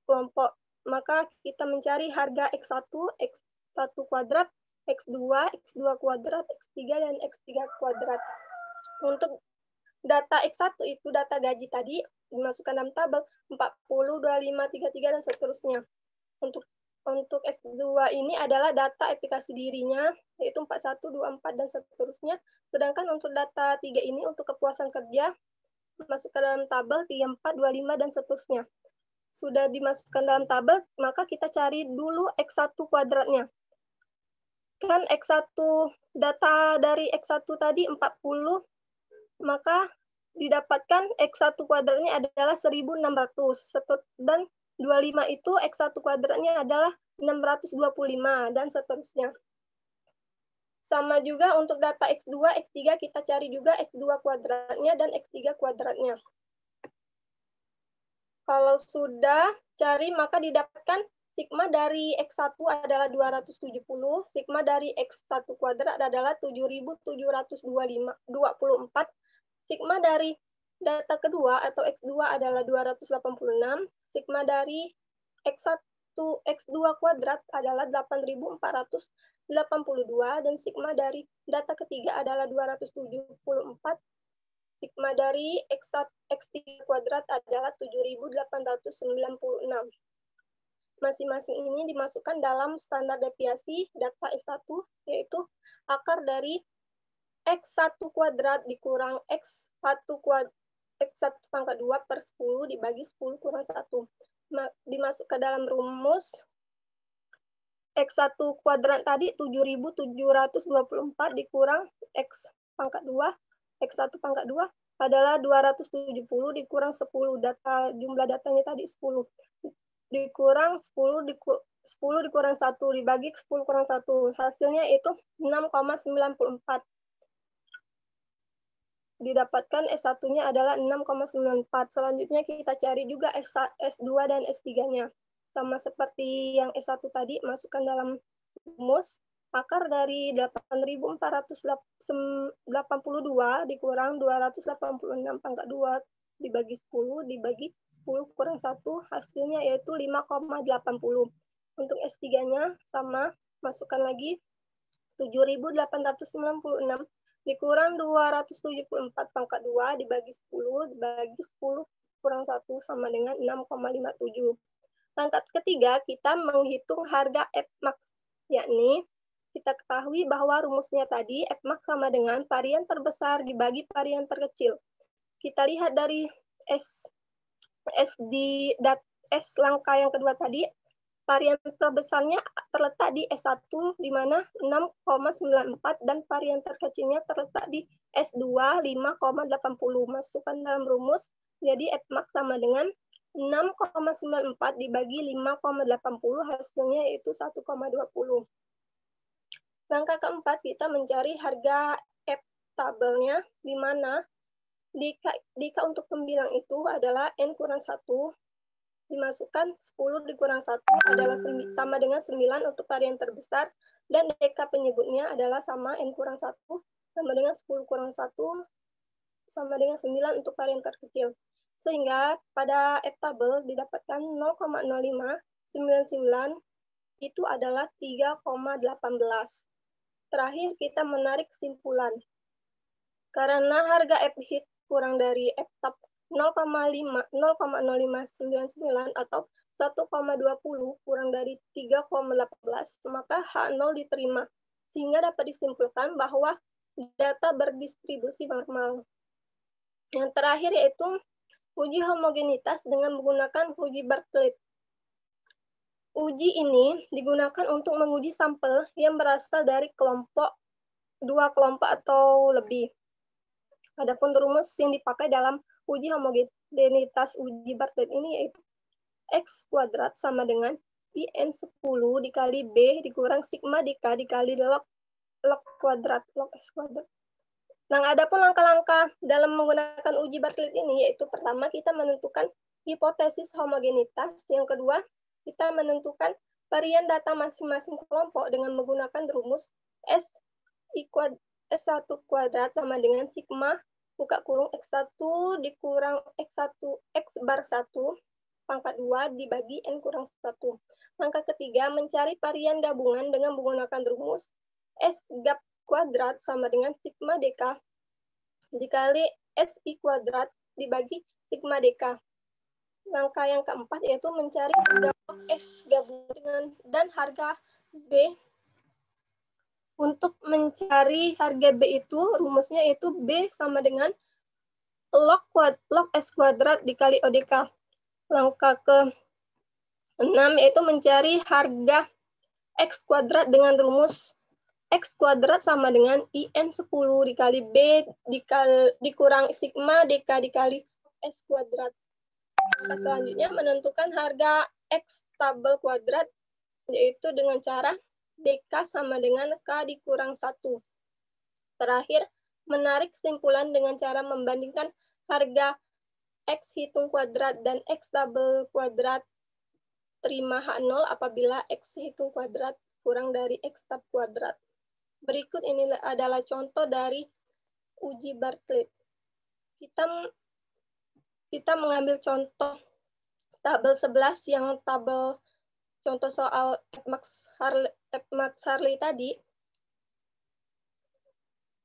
[SPEAKER 7] Kelompok maka kita mencari harga X1, X1 kuadrat, X2, X2 kuadrat, X3 dan X3 kuadrat. Untuk data X1 itu data gaji tadi, dimasukkan dalam tabel 40, 25, 33 dan seterusnya. Untuk untuk S2 ini adalah data efikasi dirinya yaitu 41, 24 dan seterusnya. Sedangkan untuk data 3 ini untuk kepuasan kerja masukkan dalam tabel 34, 25 dan seterusnya. Sudah dimasukkan dalam tabel, maka kita cari dulu X1 kuadratnya. Kan X1 data dari X1 tadi 40, maka didapatkan X1 kuadratnya adalah 1600 dan 25 itu X1 kuadratnya adalah 625 dan seterusnya. Sama juga untuk data X2, X3 kita cari juga X2 kuadratnya dan X3 kuadratnya. Kalau sudah cari maka didapatkan sigma dari X1 adalah 270, sigma dari X1 kuadrat adalah 7725 24 Sigma dari data kedua atau X2 adalah 286, sigma dari X1 X2 kuadrat adalah 8482 dan sigma dari data ketiga adalah 274 sigma dari x X3 kuadrat adalah 7896. Masing-masing ini dimasukkan dalam standar deviasi data S1 yaitu akar dari X1 kuadrat dikurang X1 kuadrat X1 pangkat 2 per 10 dibagi 10 kurang 1. Dimasuk ke dalam rumus X1 kuadrat tadi 7.724 dikurang X pangkat 2, X1 pangkat 2 adalah 270 dikurang 10. Data, jumlah datanya tadi 10. Dikurang 10, diku, 10 dikurang 1, dibagi 10 kurang 1. Hasilnya itu 6,94 didapatkan S1-nya adalah 6,94. Selanjutnya kita cari juga S2 dan S3-nya. Sama seperti yang S1 tadi, masukkan dalam rumus. Akar dari 8.482 dikurang 286 pangkat 2 dibagi 10, dibagi 10 kurang 1, hasilnya yaitu 5,80. Untuk S3-nya sama, masukkan lagi 7.896 dikurang 274 pangkat 2 dibagi 10 dibagi 10 kurang 1 sama dengan 6,57. Langkah ketiga, kita menghitung harga F max, yakni kita ketahui bahwa rumusnya tadi F max sama dengan varian terbesar dibagi varian terkecil. Kita lihat dari S, S di dat, S langkah yang kedua tadi, Varian terbesarnya terletak di S1 di mana 6,94 dan varian terkecilnya terletak di S2 5,80 masukkan dalam rumus. Jadi F max sama dengan 6,94 dibagi 5,80 hasilnya yaitu 1,20. Langkah keempat kita mencari harga F tabelnya di mana Dika, dika untuk pembilang itu adalah N kurang 1 dimasukkan 10 dikurang 1 adalah sama dengan 9 untuk varian terbesar, dan DK penyebutnya adalah sama N kurang 1 sama dengan 10 kurang 1 sama dengan 9 untuk varian terkecil. Sehingga pada F tabel didapatkan 0,0599 itu adalah 3,18. Terakhir kita menarik kesimpulan. Karena harga F hit kurang dari F top 0,0599 atau 1,20 kurang dari 3,18 maka H0 diterima sehingga dapat disimpulkan bahwa data berdistribusi normal. Yang terakhir yaitu uji homogenitas dengan menggunakan uji Bartlett. Uji ini digunakan untuk menguji sampel yang berasal dari kelompok dua kelompok atau lebih. Adapun rumus yang dipakai dalam uji homogenitas uji Bartlett ini yaitu X kuadrat sama dengan n 10 dikali B dikurang sigma k dikali log log kuadrat log X kuadrat. Nah, adapun langkah-langkah dalam menggunakan uji Bartlett ini yaitu pertama kita menentukan hipotesis homogenitas, yang kedua kita menentukan varian data masing-masing kelompok dengan menggunakan rumus S S1 kuadrat sama dengan sigma buka kurung X1 dikurang X1 X bar 1 pangkat 2 dibagi N kurang 1. Langkah ketiga, mencari varian gabungan dengan menggunakan rumus S gap kuadrat sama dengan sigma dk dikali SI kuadrat dibagi sigma dk. Langkah yang keempat yaitu mencari gabungan S gabungan dengan dan harga B untuk mencari harga B itu rumusnya itu B sama dengan log, kuad, log S kuadrat dikali ODK. Langkah ke 6 yaitu mencari harga X kuadrat dengan rumus X kuadrat sama dengan IN 10 dikali B dikali, dikurang sigma DK dikali S kuadrat. Langkah selanjutnya menentukan harga X tabel kuadrat yaitu dengan cara DK sama dengan K dikurang 1. Terakhir, menarik kesimpulan dengan cara membandingkan harga X hitung kuadrat dan X double kuadrat terima H0 apabila X hitung kuadrat kurang dari X tab kuadrat. Berikut ini adalah contoh dari uji Bartlett. Kita kita mengambil contoh tabel 11 yang tabel contoh soal Max Harley, Edmat Sarli tadi.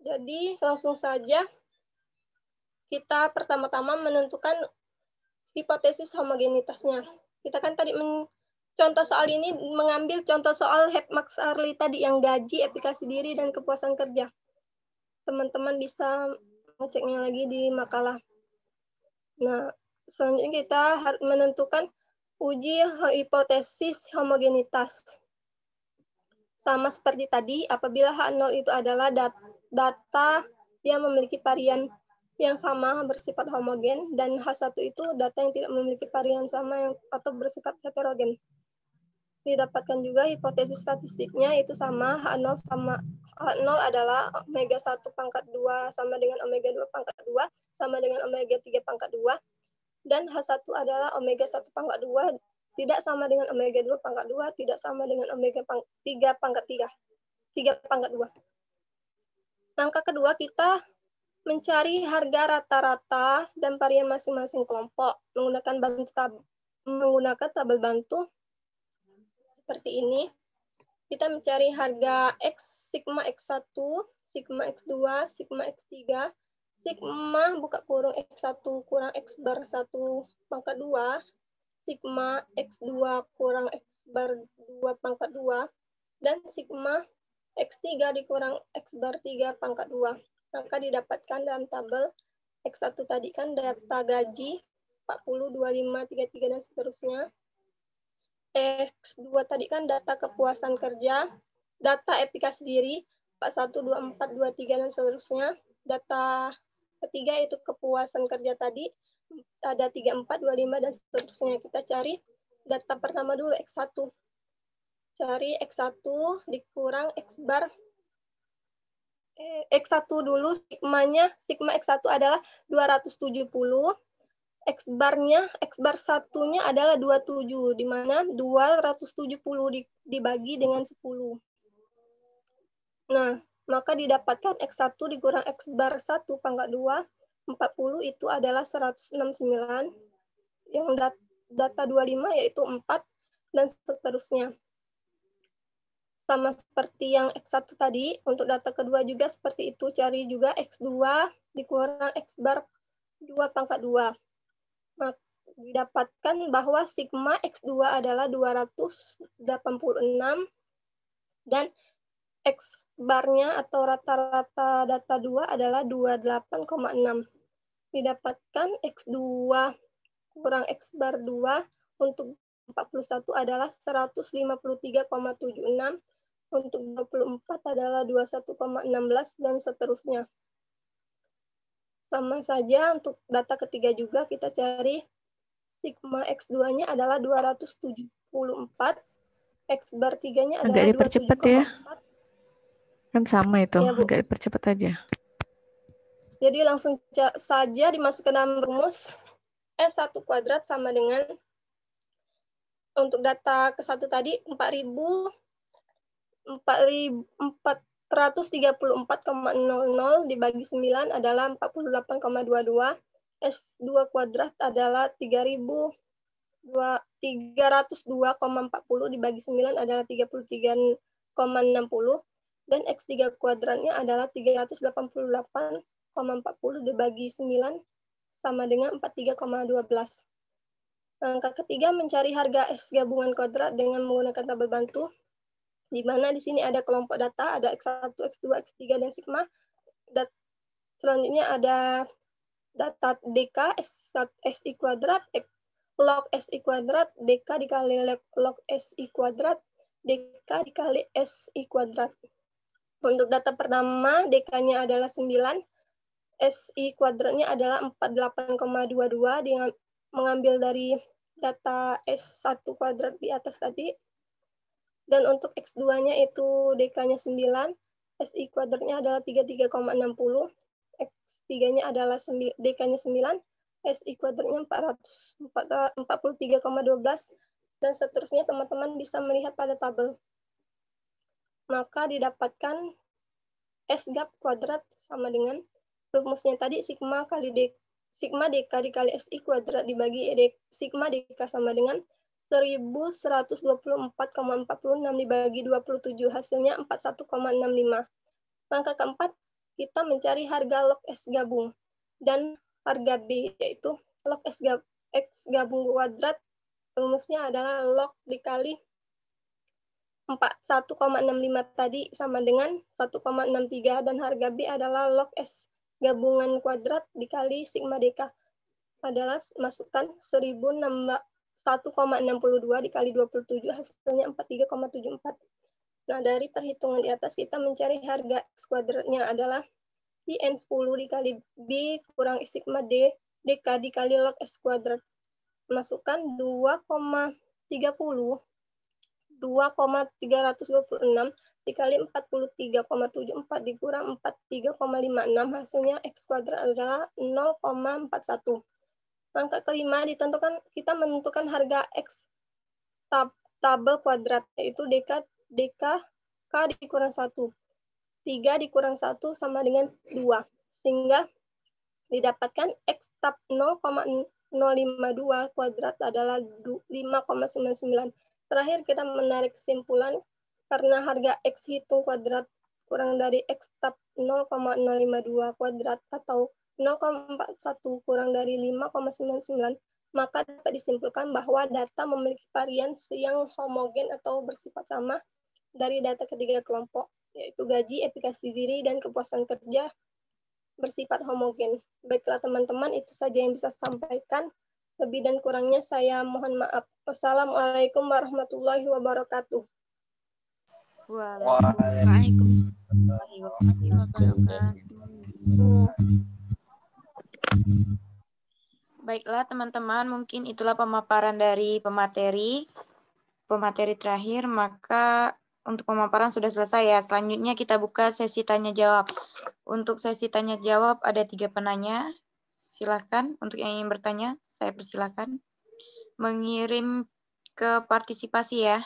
[SPEAKER 7] Jadi langsung saja kita pertama-tama menentukan hipotesis homogenitasnya. Kita kan tadi men contoh soal ini mengambil contoh soal Max Arli tadi yang gaji, efikasi diri, dan kepuasan kerja. Teman-teman bisa ngeceknya lagi di makalah. Nah, selanjutnya kita menentukan uji hipotesis homogenitas. Sama seperti tadi, apabila H0 itu adalah dat data yang memiliki varian yang sama bersifat homogen dan H1 itu data yang tidak memiliki varian sama yang atau bersifat heterogen. Didapatkan juga hipotesis statistiknya itu sama H0 sama H0 adalah omega 1 pangkat 2 sama dengan omega 2 pangkat 2 sama dengan omega 3 pangkat 2 dan H1 adalah omega 1 pangkat 2 tidak sama dengan omega 2 pangkat 2, tidak sama dengan omega 3 pangkat 3, 3 pangkat 2. Langkah kedua, kita mencari harga rata-rata dan varian masing-masing kelompok menggunakan bantu tab menggunakan tabel bantu seperti ini. Kita mencari harga X, sigma X1, sigma X2, sigma X3, sigma buka kurung X1 kurang X bar 1 pangkat 2, sigma X2 kurang X bar 2 pangkat 2, dan sigma X3 dikurang X bar 3 pangkat 2. Maka didapatkan dalam tabel X1 tadi kan data gaji 40, 25, 33, dan seterusnya. X2 tadi kan data kepuasan kerja, data efikasi diri, 41, 24, 23, dan seterusnya. Data ketiga itu kepuasan kerja tadi, ada 34, 25, dan seterusnya. Kita cari data pertama dulu, X1. Cari X1 dikurang X bar. Eh, X1 dulu, sigmanya, sigma X1 adalah 270. X bar-nya, X bar satunya adalah 27, di mana 270 dibagi dengan 10. Nah, maka didapatkan X1 dikurang X bar 1 pangkat 2 40 itu adalah 169, yang dat data 25 yaitu 4, dan seterusnya. Sama seperti yang X1 tadi, untuk data kedua juga seperti itu, cari juga X2 dikurang X bar 2 pangkat 2. Maka didapatkan bahwa sigma X2 adalah 286 dan X barnya atau rata-rata data 2 adalah 28,6. Didapatkan X2 kurang X bar 2 untuk 41 adalah 153,76, untuk 24 adalah 21,16, dan seterusnya. Sama saja untuk data ketiga juga kita cari sigma X2-nya adalah 274, X bar 3-nya adalah 274. ya.
[SPEAKER 1] Kan sama itu, ya, agak dipercepat aja.
[SPEAKER 7] Jadi langsung saja dimasukkan dalam rumus S1 kuadrat sama dengan untuk data ke satu tadi 4000 434,00 dibagi 9 adalah 48,22. S2 kuadrat adalah 3.302,40 dibagi 9 adalah 33,60 dan X3 kuadratnya adalah 388,40 dibagi 9 sama dengan 43,12. Langkah ketiga, mencari harga S gabungan kuadrat dengan menggunakan tabel bantu, di mana di sini ada kelompok data, ada X1, X2, X3, dan sigma. Dan selanjutnya ada data DK, S1, SI kuadrat, log SI kuadrat, DK dikali log SI kuadrat, DK dikali SI kuadrat. Untuk data pertama, DK-nya adalah 9, SI kuadratnya adalah 48,22 dengan mengambil dari data S1 kuadrat di atas tadi. Dan untuk X2-nya itu DK-nya 9, SI kuadratnya adalah 33,60, X3-nya adalah DK-nya 9, SI kuadratnya 443,12, dan seterusnya teman-teman bisa melihat pada tabel maka didapatkan S gap kuadrat sama dengan rumusnya tadi sigma kali D sigma kali kali SI kuadrat dibagi e D, sigma dk sama dengan 1124,46 dibagi 27 hasilnya 41,65. Langkah keempat, kita mencari harga log S gabung dan harga B yaitu log S gab, X gabung kuadrat rumusnya adalah log dikali 1,65 tadi sama dengan 1,63 dan harga B adalah log S gabungan kuadrat dikali sigma DK adalah masukkan 1,62 dikali 27 hasilnya 43,74. Nah, dari perhitungan di atas kita mencari harga X kuadratnya adalah IN 10 dikali B kurang sigma D DK dikali log S kuadrat. Masukkan 2,30 2,326 dikali 43,74 dikurang 43,56 hasilnya X kuadrat adalah 0,41. Langkah kelima ditentukan kita menentukan harga X tab, tabel kuadrat yaitu DK DK K dikurang 1. 3 dikurang 1 sama dengan 2 sehingga didapatkan X tab 0,052 kuadrat adalah 5,99 Terakhir kita menarik kesimpulan karena harga X hitung kuadrat kurang dari X tab 0,052 kuadrat atau 0,41 kurang dari 5,99, maka dapat disimpulkan bahwa data memiliki varians yang homogen atau bersifat sama dari data ketiga kelompok, yaitu gaji, efikasi diri, dan kepuasan kerja bersifat homogen. Baiklah teman-teman, itu saja yang bisa sampaikan. Lebih dan kurangnya saya mohon maaf. Wassalamualaikum warahmatullahi wabarakatuh. Waalaikumsalam
[SPEAKER 4] Baiklah teman-teman, mungkin itulah pemaparan dari pemateri. Pemateri terakhir, maka untuk pemaparan sudah selesai ya. Selanjutnya kita buka sesi tanya jawab. Untuk sesi tanya jawab ada tiga penanya silahkan untuk yang ingin bertanya saya persilahkan mengirim ke partisipasi ya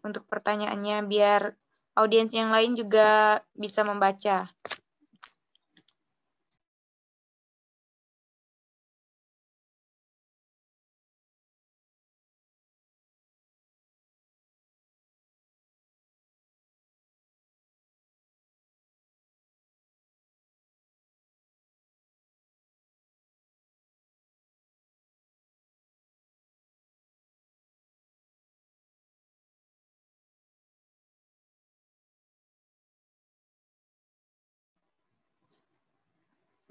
[SPEAKER 4] untuk pertanyaannya biar audiens yang lain juga bisa membaca.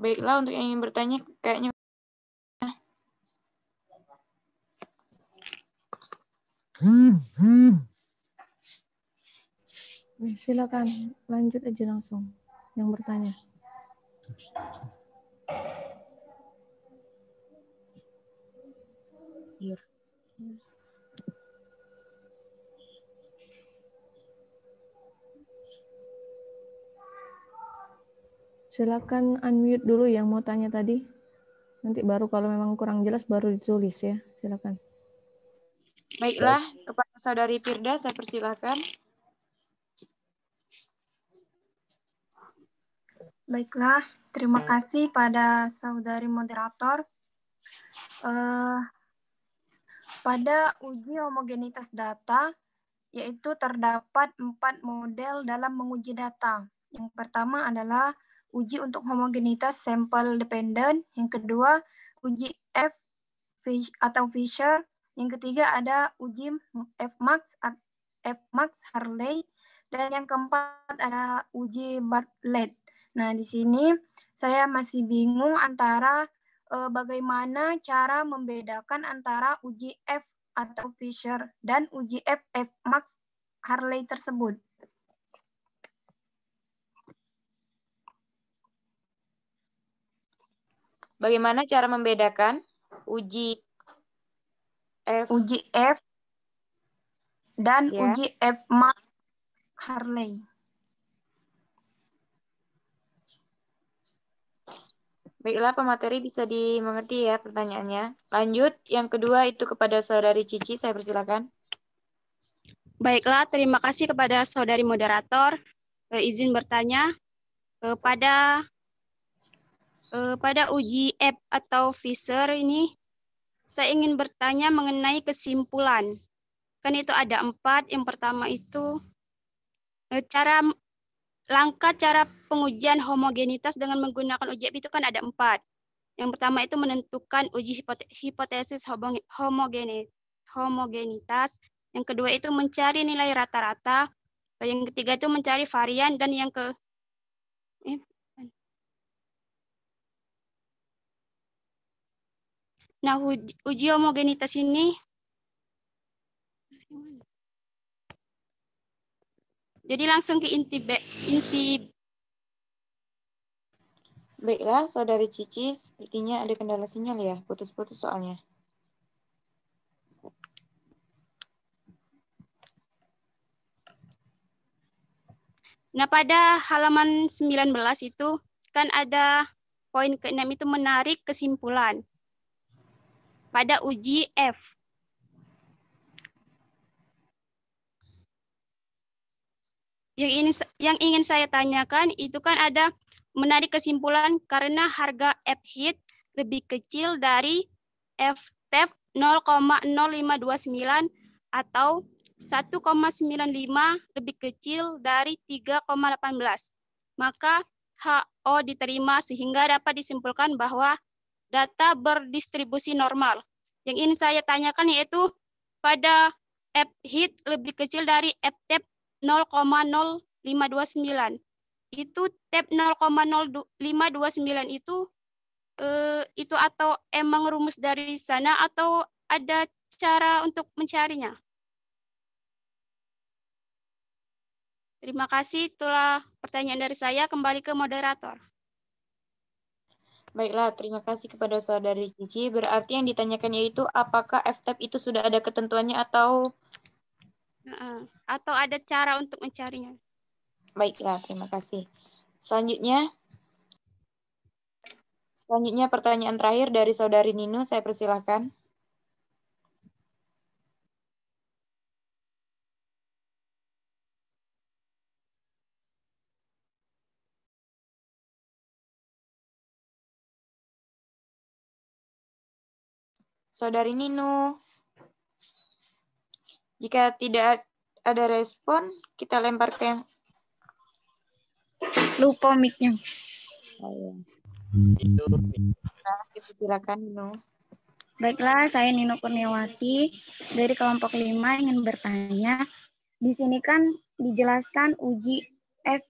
[SPEAKER 4] Baiklah, untuk yang ingin bertanya, kayaknya
[SPEAKER 2] Silakan lanjut aja langsung yang bertanya.
[SPEAKER 3] Yeah.
[SPEAKER 1] Silakan unmute dulu yang mau tanya tadi. Nanti baru kalau memang kurang jelas baru ditulis ya. Silakan. Baiklah,
[SPEAKER 4] kepada saudari Firda saya persilakan.
[SPEAKER 2] Baiklah, terima kasih pada saudari moderator. Uh, pada uji homogenitas data, yaitu terdapat empat model dalam menguji data. Yang pertama adalah uji untuk homogenitas sampel dependen, yang kedua uji F atau Fisher, yang ketiga ada uji F Max F Max Harley, dan yang keempat ada uji Bartlett. Nah, di sini saya masih bingung antara eh, bagaimana cara membedakan antara uji F atau Fisher dan uji F F Max
[SPEAKER 4] Harley tersebut. Bagaimana cara membedakan uji F uji F dan yeah. uji F Mark Harley? Baiklah, pemateri bisa dimengerti ya pertanyaannya. Lanjut,
[SPEAKER 8] yang kedua itu kepada saudari Cici, saya persilakan. Baiklah, terima kasih kepada saudari moderator. Eh, izin bertanya, kepada Uh, pada uji F atau Fisher ini, saya ingin bertanya mengenai kesimpulan. Kan itu ada empat. Yang pertama itu uh, cara langkah cara pengujian homogenitas dengan menggunakan uji F itu kan ada empat. Yang pertama itu menentukan uji hipotesis homogenitas. Yang kedua itu mencari nilai rata-rata. Yang ketiga itu mencari varian dan yang ke Nah, uji uji homogenitas ini Jadi langsung ke inti B, inti
[SPEAKER 4] Baiklah, saudari Cici, sepertinya ada kendala sinyal ya, putus-putus soalnya.
[SPEAKER 8] Nah, pada halaman 19 itu kan ada poin ke-6 itu menarik kesimpulan pada uji F. Yang ini yang ingin saya tanyakan itu kan ada menarik kesimpulan karena harga F hit lebih kecil dari F TEF 0,0529 atau 1,95 lebih kecil dari 3,18. Maka HO diterima sehingga dapat disimpulkan bahwa data berdistribusi normal. Yang ini saya tanyakan yaitu pada F hit lebih kecil dari F tab 0,0529. Itu tab 0,0529 itu eh, itu atau emang rumus dari sana atau ada cara untuk mencarinya? Terima kasih, itulah pertanyaan dari saya. Kembali ke moderator.
[SPEAKER 4] Baiklah, terima kasih kepada saudari Cici. Berarti yang ditanyakan yaitu apakah FTEP itu sudah ada ketentuannya atau
[SPEAKER 8] atau ada cara untuk mencarinya.
[SPEAKER 4] Baiklah, terima kasih. Selanjutnya Selanjutnya pertanyaan terakhir dari saudari Nino, saya persilahkan. saudari Nino. Jika tidak ada respon, kita lempar ke lupa mic-nya. Nah, silakan Nino.
[SPEAKER 3] Baiklah, saya Nino Kurniawati dari kelompok 5 ingin bertanya. Di sini kan dijelaskan uji F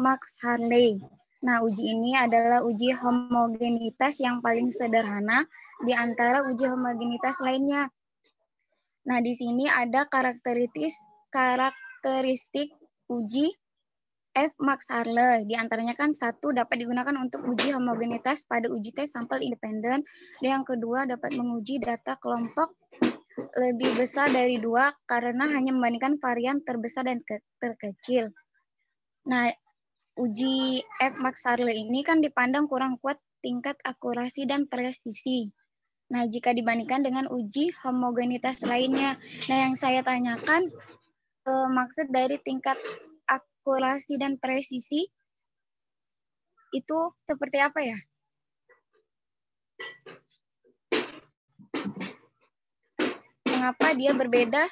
[SPEAKER 3] Max Harley Nah, uji ini adalah uji homogenitas yang paling sederhana di antara uji homogenitas lainnya. Nah, di sini ada karakteristik karakteristik uji F Max Harle Di antaranya kan satu dapat digunakan untuk uji homogenitas pada uji tes sampel independen. Dan yang kedua dapat menguji data kelompok lebih besar dari dua karena hanya membandingkan varian terbesar dan terkecil. Nah, Uji F. Maksarlo ini kan dipandang kurang kuat tingkat akurasi dan presisi. Nah, jika dibandingkan dengan uji homogenitas lainnya. Nah, yang saya tanyakan eh, maksud dari tingkat akurasi dan presisi itu seperti apa ya? Mengapa dia berbeda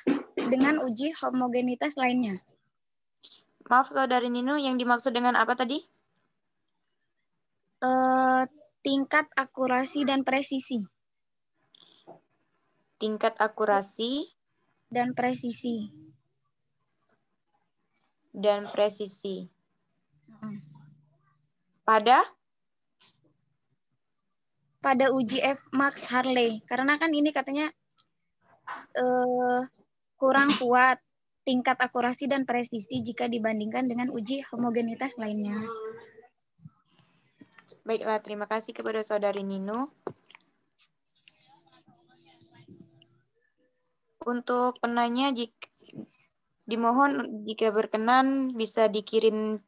[SPEAKER 3] dengan uji homogenitas lainnya?
[SPEAKER 4] Maaf saudari Nino, yang dimaksud dengan apa tadi?
[SPEAKER 3] Uh, tingkat akurasi dan presisi. Tingkat akurasi dan presisi. Dan presisi. Pada? Pada uji F Max Harley. Karena kan ini katanya uh, kurang kuat tingkat akurasi dan presisi jika dibandingkan dengan uji homogenitas lainnya.
[SPEAKER 4] Baiklah, terima kasih kepada saudari Nino. Untuk penanya, jika, dimohon jika berkenan bisa dikirim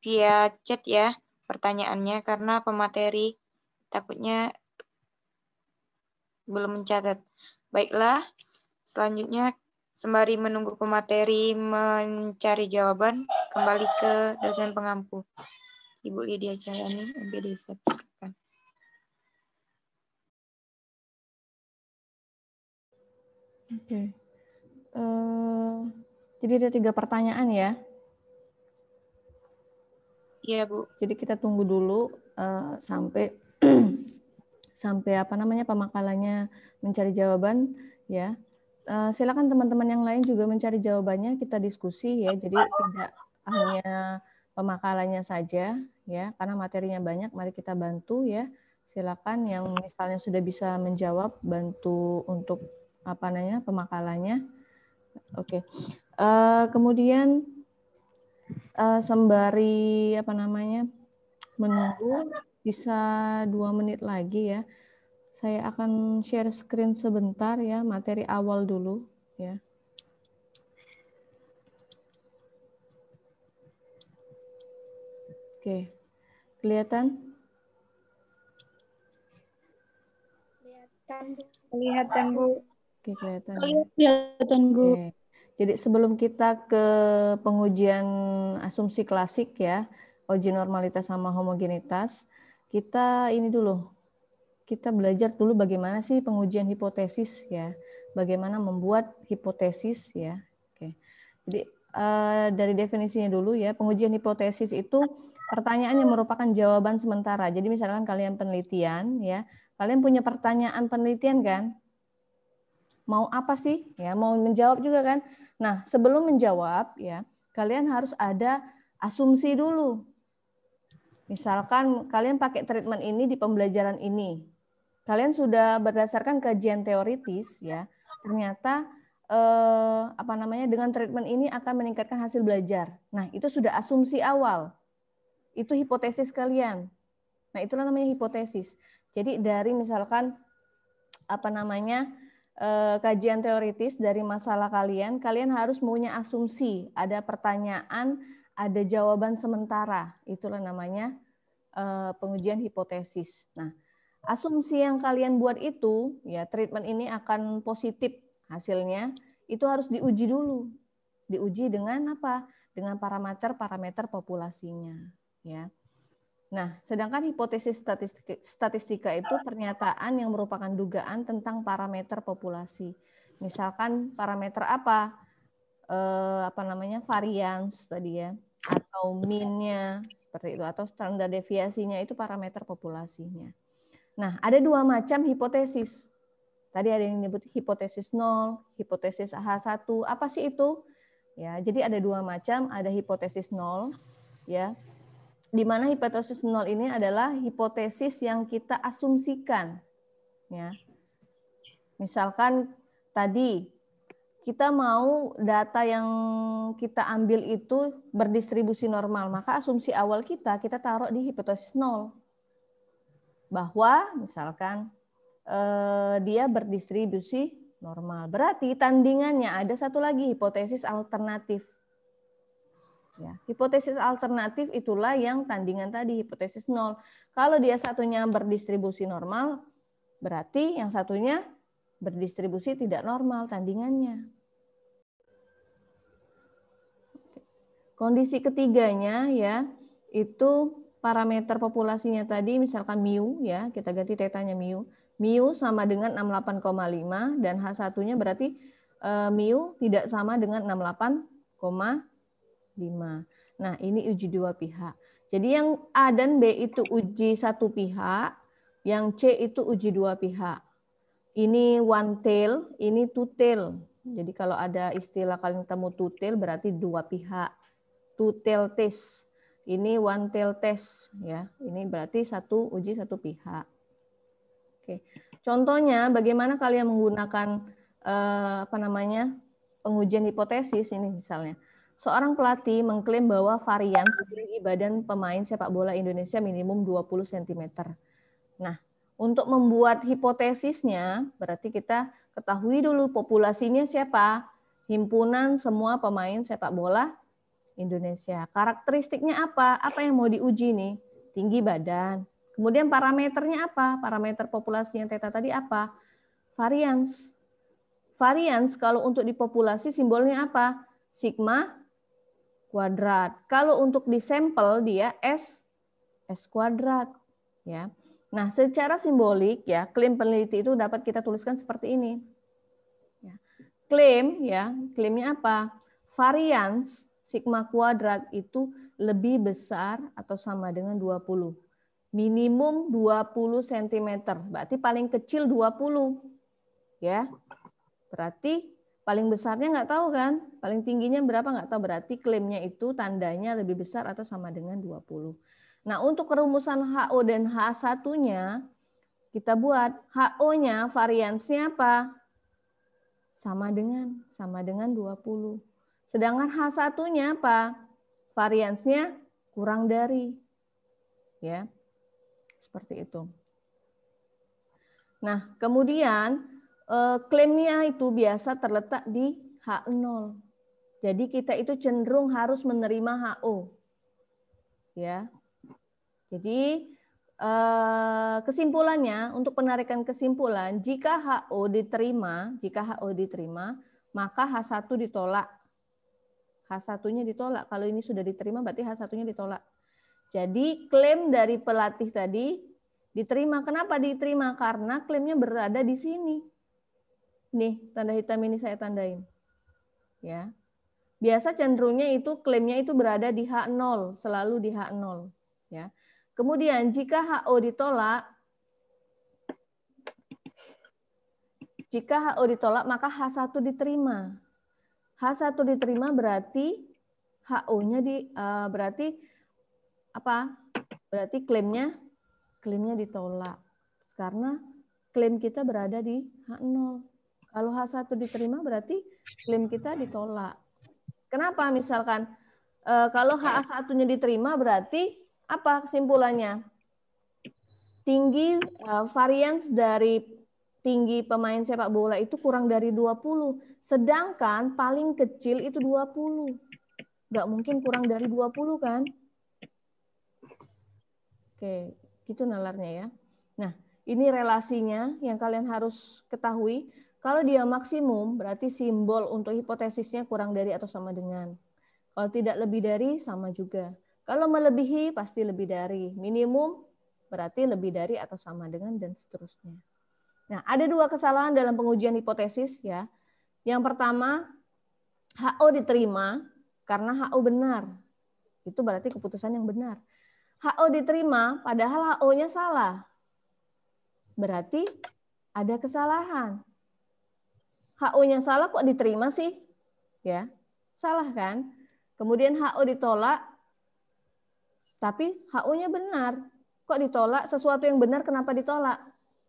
[SPEAKER 4] via chat ya pertanyaannya karena pemateri takutnya belum mencatat. Baiklah, selanjutnya Sembari menunggu pemateri mencari jawaban, kembali ke dosen pengampu. Ibu Lydia Cahyani,
[SPEAKER 3] MPD saya Oke. Okay. Uh, eh, jadi ada tiga
[SPEAKER 1] pertanyaan ya? Iya, Bu. Jadi kita tunggu dulu uh, sampai sampai apa namanya pemakalannya mencari jawaban ya. Eh, silakan teman-teman yang lain juga mencari jawabannya. Kita diskusi ya. Jadi tidak hanya pemakalannya saja ya, karena materinya banyak. Mari kita bantu ya. Silakan yang misalnya sudah bisa menjawab bantu untuk apa namanya pemakalannya. Oke. Okay. Uh, eh, kemudian uh, sembari apa namanya menunggu bisa dua menit lagi ya. Saya akan share screen sebentar ya, materi awal dulu ya. Oke. Kelihatan? Kelihatan. Kelihatan, Bu. Oke, kelihatan. Kelihatan, Bu. Oke. Jadi sebelum kita ke pengujian asumsi klasik ya, uji normalitas sama homogenitas, kita ini dulu kita belajar dulu bagaimana sih pengujian hipotesis ya, bagaimana membuat hipotesis ya. Oke. Jadi eh, dari definisinya dulu ya, pengujian hipotesis itu pertanyaan yang merupakan jawaban sementara. Jadi misalkan kalian penelitian ya, kalian punya pertanyaan penelitian kan? Mau apa sih? Ya, mau menjawab juga kan? Nah, sebelum menjawab ya, kalian harus ada asumsi dulu. Misalkan kalian pakai treatment ini di pembelajaran ini, kalian sudah berdasarkan kajian teoritis ya ternyata eh, apa namanya dengan treatment ini akan meningkatkan hasil belajar nah itu sudah asumsi awal itu hipotesis kalian nah itulah namanya hipotesis jadi dari misalkan apa namanya eh, kajian teoritis dari masalah kalian kalian harus punya asumsi ada pertanyaan ada jawaban sementara itulah namanya eh, pengujian hipotesis nah asumsi yang kalian buat itu ya treatment ini akan positif hasilnya itu harus diuji dulu diuji dengan apa dengan parameter-parameter populasinya ya nah sedangkan hipotesis statistika itu pernyataan yang merupakan dugaan tentang parameter populasi misalkan parameter apa eh, apa namanya varians tadi ya atau minnya seperti itu atau standar deviasinya itu parameter populasinya Nah, ada dua macam hipotesis. Tadi ada yang menyebut hipotesis nol, hipotesis h 1 Apa sih itu? Ya, jadi ada dua macam, ada hipotesis nol, ya. Di mana hipotesis nol ini adalah hipotesis yang kita asumsikan ya. Misalkan tadi kita mau data yang kita ambil itu berdistribusi normal, maka asumsi awal kita kita taruh di hipotesis nol bahwa misalkan eh, dia berdistribusi normal. Berarti tandingannya ada satu lagi hipotesis alternatif. Ya, hipotesis alternatif itulah yang tandingan tadi hipotesis nol. Kalau dia satunya berdistribusi normal, berarti yang satunya berdistribusi tidak normal tandingannya. Kondisi ketiganya ya itu parameter populasinya tadi misalkan mu ya, kita ganti tetanya mu. Mu sama dengan 68,5 dan H1-nya berarti uh, mu tidak sama dengan 68,5. Nah, ini uji dua pihak. Jadi yang A dan B itu uji satu pihak, yang C itu uji dua pihak. Ini one tail, ini two tail. Jadi kalau ada istilah kalian temu two tail berarti dua pihak. Two tail test. Ini one tail test ya. Ini berarti satu uji satu pihak. Oke. Contohnya bagaimana kalian menggunakan eh, apa namanya? pengujian hipotesis ini misalnya. Seorang pelatih mengklaim bahwa varian tinggi badan pemain sepak bola Indonesia minimum 20 cm. Nah, untuk membuat hipotesisnya, berarti kita ketahui dulu populasinya siapa, himpunan semua pemain sepak bola Indonesia. Karakteristiknya apa? Apa yang mau diuji nih? Tinggi badan. Kemudian parameternya apa? Parameter populasi yang teta tadi apa? Varians. Varians kalau untuk di populasi simbolnya apa? Sigma kuadrat. Kalau untuk di sampel dia S S kuadrat ya. Nah, secara simbolik ya, klaim peneliti itu dapat kita tuliskan seperti ini. Ya. Klaim ya, klaimnya apa? Varians sigma kuadrat itu lebih besar atau sama dengan 20. Minimum 20 cm, berarti paling kecil 20. Ya. Berarti paling besarnya nggak tahu kan? Paling tingginya berapa nggak tahu, berarti klaimnya itu tandanya lebih besar atau sama dengan 20. Nah, untuk kerumusan HO dan H 1 nya kita buat HO-nya variansnya apa? Sama dengan sama dengan 20. Sedangkan H1-nya apa? Variansnya kurang dari. Ya. Seperti itu. Nah, kemudian eh, klaimnya itu biasa terletak di H0. Jadi kita itu cenderung harus menerima HO. Ya. Jadi eh, kesimpulannya untuk penarikan kesimpulan jika HO diterima, jika HO diterima, maka H1 ditolak H1-nya ditolak. Kalau ini sudah diterima berarti H1-nya ditolak. Jadi klaim dari pelatih tadi diterima. Kenapa diterima? Karena klaimnya berada di sini. Nih, tanda hitam ini saya tandain. Ya. Biasa cenderungnya itu klaimnya itu berada di H0, selalu di H0, ya. Kemudian jika HO ditolak jika HO ditolak maka H1 diterima. H1 diterima berarti HO-nya di uh, berarti apa? Berarti klaimnya klaimnya ditolak. Karena klaim kita berada di H0. Kalau H1 diterima berarti klaim kita ditolak. Kenapa? Misalkan uh, kalau H1-nya diterima berarti apa kesimpulannya? Tinggi uh, eh, varians dari tinggi pemain sepak bola itu kurang dari 20. Sedangkan paling kecil itu 20. Nggak mungkin kurang dari 20 kan? Oke, gitu nalarnya ya. Nah, ini relasinya yang kalian harus ketahui. Kalau dia maksimum, berarti simbol untuk hipotesisnya kurang dari atau sama dengan. Kalau tidak lebih dari, sama juga. Kalau melebihi, pasti lebih dari. Minimum, berarti lebih dari atau sama dengan, dan seterusnya. Nah, ada dua kesalahan dalam pengujian hipotesis ya. Yang pertama, HO diterima karena HO benar. Itu berarti keputusan yang benar. HO diterima padahal HO-nya salah. Berarti ada kesalahan. HO-nya salah kok diterima sih? Ya. Salah kan? Kemudian HO ditolak tapi HO-nya benar. Kok ditolak? Sesuatu yang benar kenapa ditolak?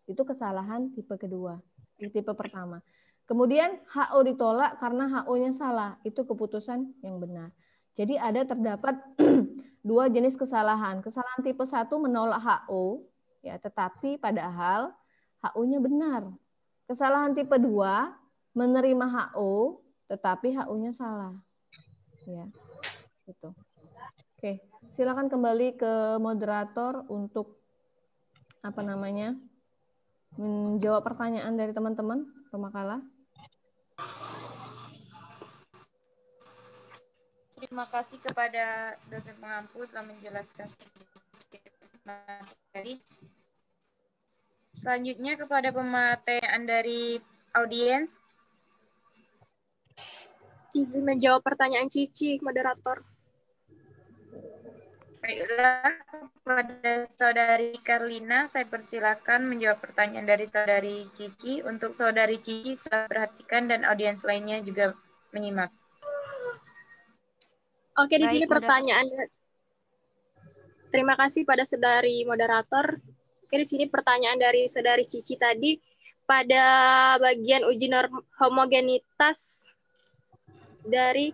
[SPEAKER 1] Itu kesalahan tipe kedua, tipe pertama. Kemudian HO ditolak karena HO-nya salah. Itu keputusan yang benar. Jadi ada terdapat dua jenis kesalahan. Kesalahan tipe satu menolak HO, ya, tetapi padahal HO-nya benar. Kesalahan tipe dua menerima HO, tetapi HO-nya salah. Ya, itu Oke, silakan kembali ke moderator untuk apa namanya menjawab pertanyaan dari teman-teman pemakalah?
[SPEAKER 4] Terima kasih kepada dosen pengampu telah menjelaskan materi. Selanjutnya kepada pemateri dari
[SPEAKER 5] audiens. Izin menjawab pertanyaan Cici, moderator.
[SPEAKER 4] Baiklah,
[SPEAKER 5] kepada saudari
[SPEAKER 4] Karlina, saya persilakan menjawab pertanyaan dari saudari Cici. Untuk saudari Cici, saya perhatikan dan audiens lainnya juga menyimak.
[SPEAKER 5] Oke, Baik, di sini pertanyaan. Terima kasih pada saudari moderator. Oke, di sini pertanyaan dari saudari Cici tadi. Pada bagian uji norm, homogenitas dari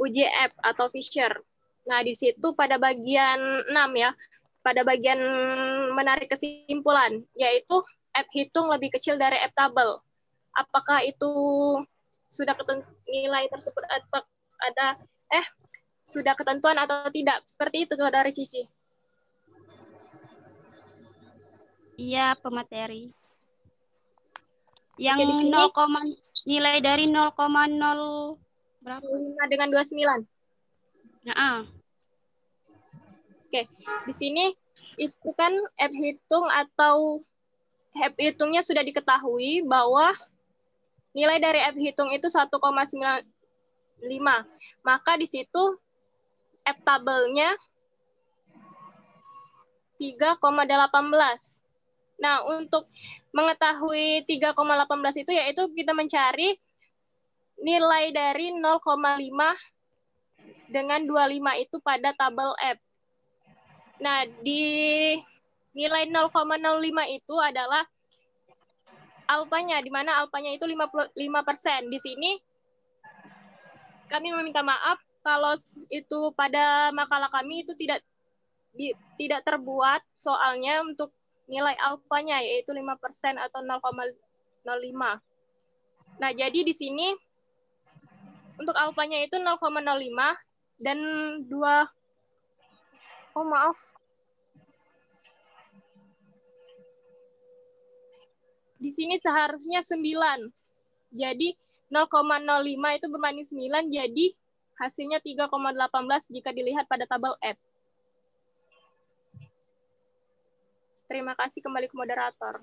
[SPEAKER 5] UJF atau Fisher, Nah, di situ pada bagian 6 ya, pada bagian menarik kesimpulan, yaitu F hitung lebih kecil dari F tabel. Apakah itu sudah ketentuan nilai tersebut atau ada eh sudah ketentuan atau tidak? Seperti itu dari Cici.
[SPEAKER 8] Iya, pemateri.
[SPEAKER 5] Yang Jadi 0,
[SPEAKER 8] nilai dari 0,0 berapa? dengan 29.
[SPEAKER 5] Nah, uh. Oke, di sini itu kan F hitung atau F hitungnya sudah diketahui bahwa nilai dari F hitung itu 1,95. Maka di situ F tabelnya 3,18. Nah, untuk mengetahui 3,18 itu yaitu kita mencari nilai dari 0,5 dengan 25 itu pada tabel F. Nah, di nilai 0,05 itu adalah alfanya, di mana alfanya itu 55 Di sini kami meminta maaf kalau itu pada makalah kami itu tidak di, tidak terbuat soalnya untuk nilai alfanya yaitu 5 atau 0,05. Nah, jadi di sini untuk alfanya itu 0,05 dan dua Oh maaf. Di sini seharusnya 9. Jadi 0,05 itu berbanding 9, jadi hasilnya 3,18 jika dilihat pada tabel F. Terima kasih kembali ke moderator.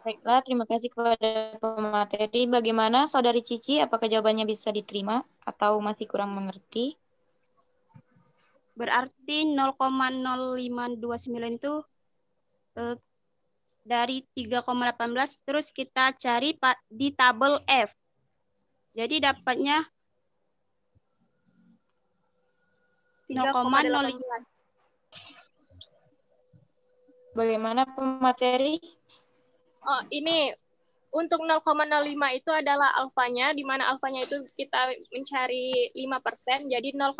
[SPEAKER 4] Baiklah, terima kasih kepada pemateri. Bagaimana saudari Cici, apakah jawabannya bisa diterima atau masih kurang mengerti?
[SPEAKER 8] Berarti 0,0529 itu eh, dari 3,18 terus kita cari di tabel F. Jadi dapatnya 0,05.
[SPEAKER 4] Bagaimana pemateri?
[SPEAKER 5] Oh, ini untuk 0,05 itu adalah alfanya, di mana alfanya itu kita mencari 5%, jadi 0,05.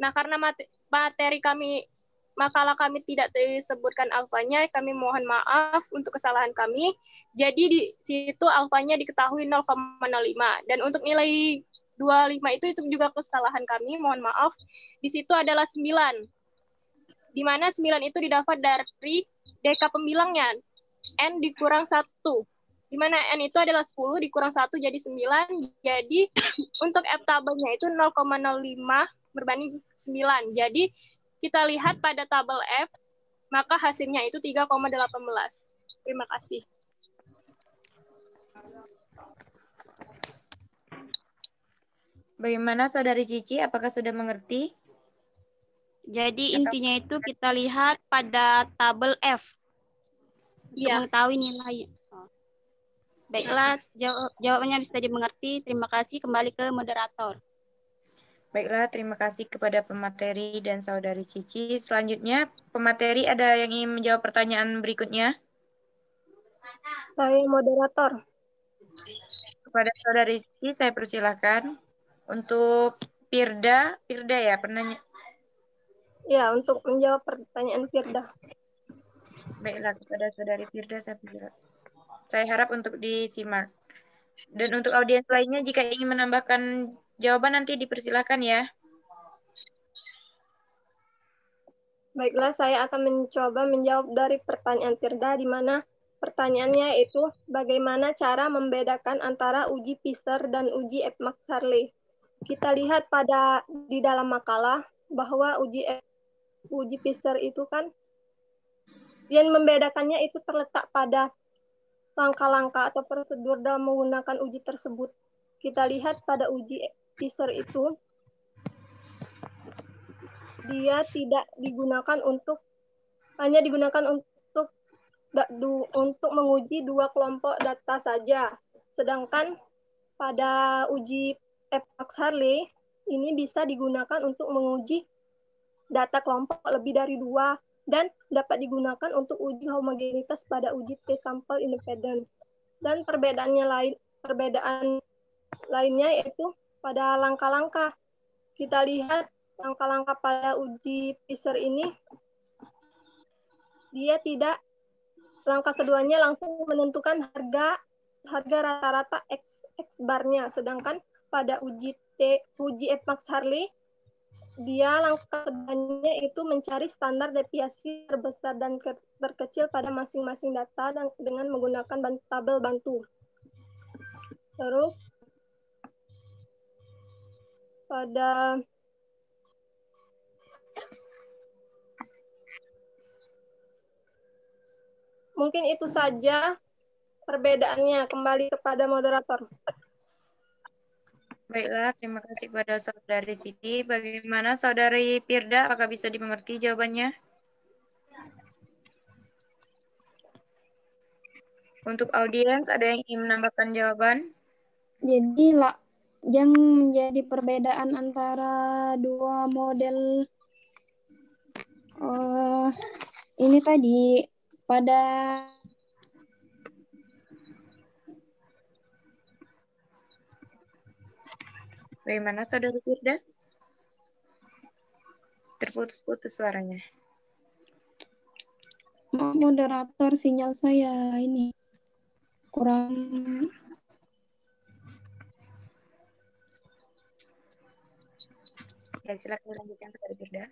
[SPEAKER 5] Nah, karena materi kami makalah kami tidak disebutkan alfanya, kami mohon maaf untuk kesalahan kami. Jadi di situ alfanya diketahui 0,05 dan untuk nilai 25 itu itu juga kesalahan kami, mohon maaf. Di situ adalah 9. Di mana 9 itu didapat dari DK pembilangnya. N dikurang 1. Di mana N itu adalah 10, dikurang 1 jadi 9. Jadi untuk F tabelnya itu 0,05 berbanding 9. Jadi kita lihat pada tabel F, maka hasilnya itu 3,18. Terima kasih.
[SPEAKER 4] Bagaimana Saudari Cici, apakah sudah mengerti?
[SPEAKER 8] Jadi intinya itu kita lihat pada tabel F. Iya. Mengetahui nilai. Baiklah, jawab jawabannya bisa dimengerti. Terima kasih. Kembali ke moderator. Baiklah, terima kasih kepada pemateri dan
[SPEAKER 4] saudari Cici. Selanjutnya, pemateri ada yang ingin menjawab pertanyaan berikutnya? Saya moderator. Kepada saudari Cici, saya persilahkan. Untuk Pirda, Pirda ya, pernah... Ya, untuk menjawab pertanyaan Pirda. Baiklah, kepada saudari Pirda saya persilahkan. Saya harap untuk disimak. Dan untuk audiens lainnya, jika ingin menambahkan Jawaban nanti dipersilakan ya.
[SPEAKER 7] Baiklah, saya akan mencoba menjawab dari pertanyaan Tirda, di mana pertanyaannya itu bagaimana cara membedakan antara uji Pfizer dan uji Epmax Harley. Kita lihat pada di dalam makalah bahwa uji uji Pfizer itu kan yang membedakannya itu terletak pada langkah-langkah atau prosedur dalam menggunakan uji tersebut kita lihat pada uji teaser itu dia tidak digunakan untuk hanya digunakan untuk untuk menguji dua kelompok data saja. Sedangkan pada uji Epax Harley ini bisa digunakan untuk menguji data kelompok lebih dari dua dan dapat digunakan untuk uji homogenitas pada uji T sampel independen. Dan perbedaannya lain perbedaan lainnya yaitu pada langkah-langkah. Kita lihat langkah-langkah pada uji Pfizer ini, dia tidak langkah keduanya langsung menentukan harga harga rata-rata X, X barnya. Sedangkan pada uji T, uji F Harley, dia langkah keduanya itu mencari standar deviasi terbesar dan terkecil pada masing-masing data dan dengan menggunakan tabel bantu. Terus pada mungkin itu saja perbedaannya kembali kepada moderator.
[SPEAKER 4] Baiklah, terima kasih kepada saudari Siti. Bagaimana saudari Pirda, apakah bisa dimengerti jawabannya? Untuk audiens, ada yang ingin menambahkan jawaban?
[SPEAKER 2] Jadi, yang menjadi perbedaan antara dua model uh, ini tadi pada
[SPEAKER 4] Bagaimana saudara Firda?
[SPEAKER 6] Terputus-putus suaranya.
[SPEAKER 2] Moderator sinyal saya ini kurang
[SPEAKER 3] Ya, silakan lanjutkan sekali Firda.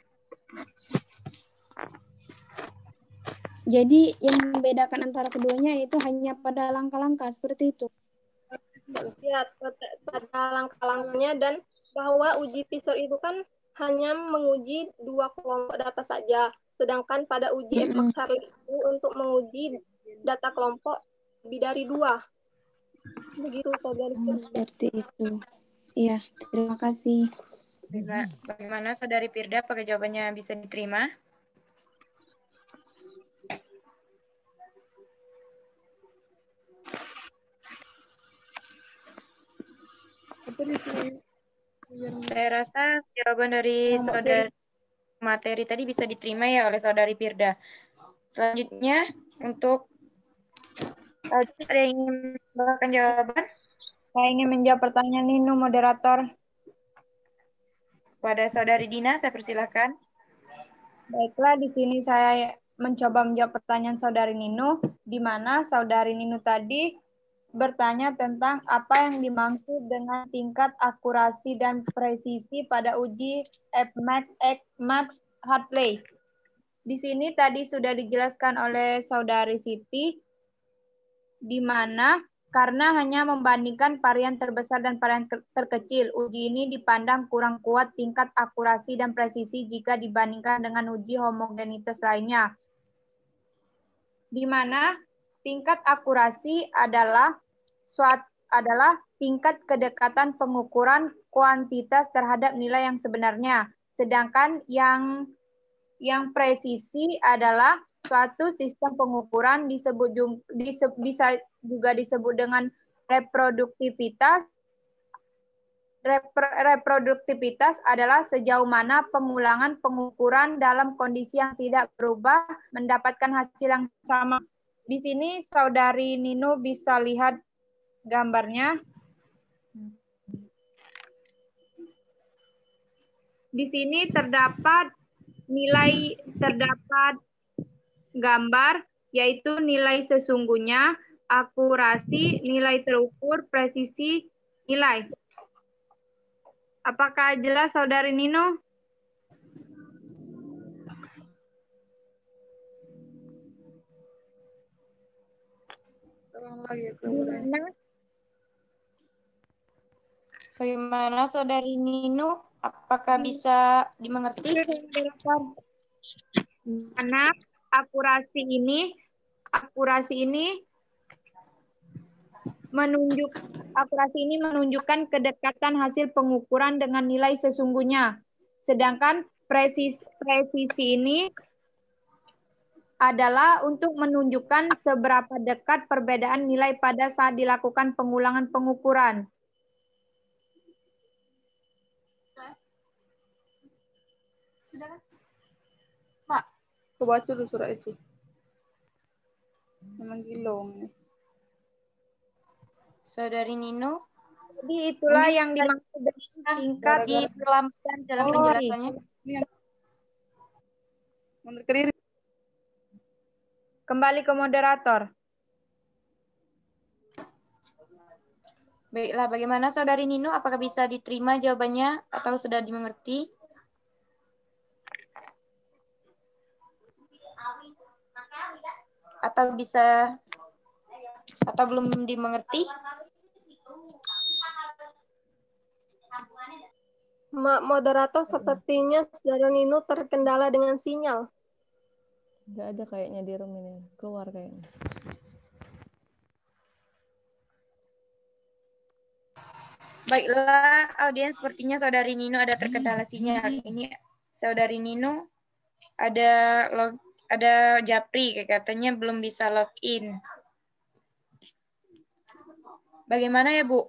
[SPEAKER 8] Jadi yang
[SPEAKER 3] membedakan antara
[SPEAKER 2] keduanya itu hanya pada langkah-langkah seperti itu.
[SPEAKER 7] Ya, pada langkah-langkahnya dan bahwa uji visor itu kan hanya menguji dua kelompok data saja, sedangkan pada uji mm -hmm. itu untuk menguji data kelompok lebih dari dua. Begitu saudari. Seperti itu.
[SPEAKER 2] Iya, terima kasih. Mm-hmm.
[SPEAKER 4] Bagaimana saudari Pirda pakai jawabannya bisa diterima? Saya rasa jawaban dari saudari materi tadi bisa diterima ya oleh saudari Pirda. Selanjutnya untuk eh, ada yang ingin jawaban? Saya ingin menjawab pertanyaan Nino moderator. Pada Saudari Dina, saya persilahkan.
[SPEAKER 6] Baiklah, di sini saya mencoba menjawab pertanyaan Saudari Nino, di mana Saudari Nino tadi bertanya tentang apa yang dimaksud dengan tingkat akurasi dan presisi pada uji FMAX Max Hartley. Di sini tadi sudah dijelaskan oleh saudari Siti di mana karena hanya membandingkan varian terbesar dan varian terkecil. Uji ini dipandang kurang kuat tingkat akurasi dan presisi jika dibandingkan dengan uji homogenitas lainnya. Di mana tingkat akurasi adalah suat, adalah tingkat kedekatan pengukuran kuantitas terhadap nilai yang sebenarnya. Sedangkan yang yang presisi adalah suatu sistem pengukuran disebut jum, bisa juga disebut dengan reproduktivitas. reproduktivitas adalah sejauh mana pengulangan pengukuran dalam kondisi yang tidak berubah mendapatkan hasil yang sama. Di sini saudari Nino bisa lihat gambarnya. Di sini terdapat nilai terdapat gambar yaitu nilai sesungguhnya akurasi, nilai terukur, presisi, nilai. Apakah jelas saudari Nino?
[SPEAKER 4] Bagaimana saudari Nino? Apakah hmm. bisa dimengerti? Karena akurasi ini, akurasi
[SPEAKER 6] ini menunjuk akurasi ini menunjukkan kedekatan hasil pengukuran dengan nilai sesungguhnya. Sedangkan presisi, presisi ini adalah untuk menunjukkan seberapa dekat perbedaan nilai pada saat dilakukan pengulangan pengukuran.
[SPEAKER 4] Pak, coba dulu surat itu. Memang gilong nih. Saudari Nino. Jadi itulah Ini yang dimaksud dengan singkat diperlambatkan ya. dalam oh, penjelasannya. Iya. Kembali ke moderator. Baiklah, bagaimana Saudari Nino? Apakah bisa diterima jawabannya atau sudah dimengerti? Atau bisa
[SPEAKER 3] atau belum dimengerti?
[SPEAKER 7] Moderator sepertinya saudara Nino terkendala dengan sinyal. Gak ada kayaknya di room ini. Keluar kayaknya.
[SPEAKER 4] Baiklah, audiens sepertinya saudari Nino ada terkendala sinyal. Ini saudari Nino ada log, ada Japri katanya belum bisa login. Bagaimana ya, Bu?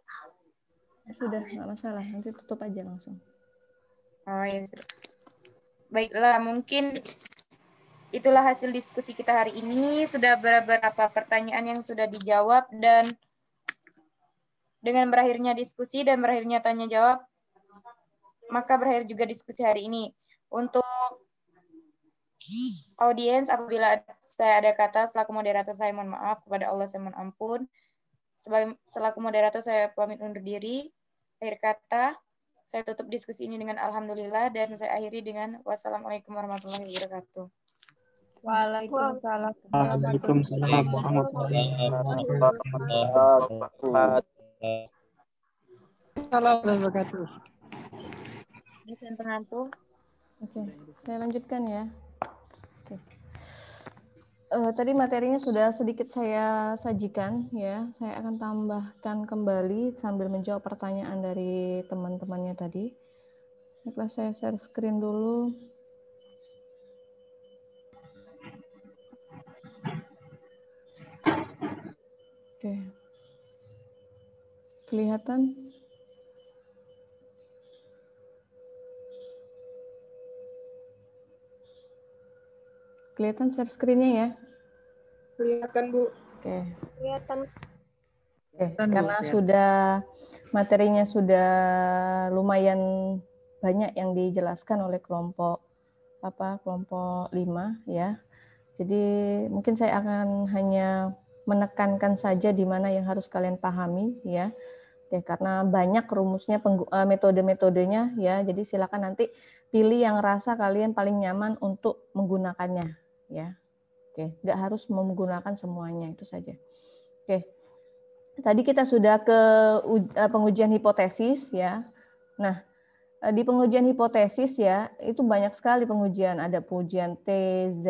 [SPEAKER 4] Ya sudah, nggak masalah. Nanti tutup aja langsung. Oh, ya. Baiklah, mungkin itulah hasil diskusi kita hari ini. Sudah beberapa pertanyaan yang sudah dijawab dan dengan berakhirnya diskusi dan berakhirnya tanya jawab, maka berakhir juga diskusi hari ini. Untuk audiens, apabila saya ada kata selaku moderator saya mohon maaf kepada Allah saya mohon ampun. Sebagai, selaku moderator saya pamit undur diri. Akhir kata, saya tutup diskusi ini dengan alhamdulillah dan saya akhiri dengan wassalamualaikum warahmatullahi wabarakatuh. Waalaikumsalam.
[SPEAKER 5] Waalaikumsalam warahmatullahi
[SPEAKER 2] wabarakatuh.
[SPEAKER 1] Assalamualaikum wabarakatuh. Dosen pengampu. Oke, saya lanjutkan ya. Oke. Okay uh, tadi materinya sudah sedikit saya sajikan ya. Saya akan tambahkan kembali sambil menjawab pertanyaan dari teman-temannya tadi. Setelah saya share screen dulu. Oke. Kelihatan? Kelihatan share screen-nya ya?
[SPEAKER 5] Kelihatan, Bu. Oke. Kelihatan. Oke,
[SPEAKER 1] kelihatan, karena Bu, sudah materinya sudah lumayan banyak yang dijelaskan oleh kelompok apa kelompok 5 ya. Jadi mungkin saya akan hanya menekankan saja di mana yang harus kalian pahami ya. Oke karena banyak rumusnya eh, metode-metodenya ya. Jadi silakan nanti pilih yang rasa kalian paling nyaman untuk menggunakannya ya. Oke, nggak harus menggunakan semuanya itu saja. Oke. Tadi kita sudah ke eh, pengujian hipotesis ya. Nah, eh, di pengujian hipotesis ya, itu banyak sekali pengujian, ada pengujian T, Z,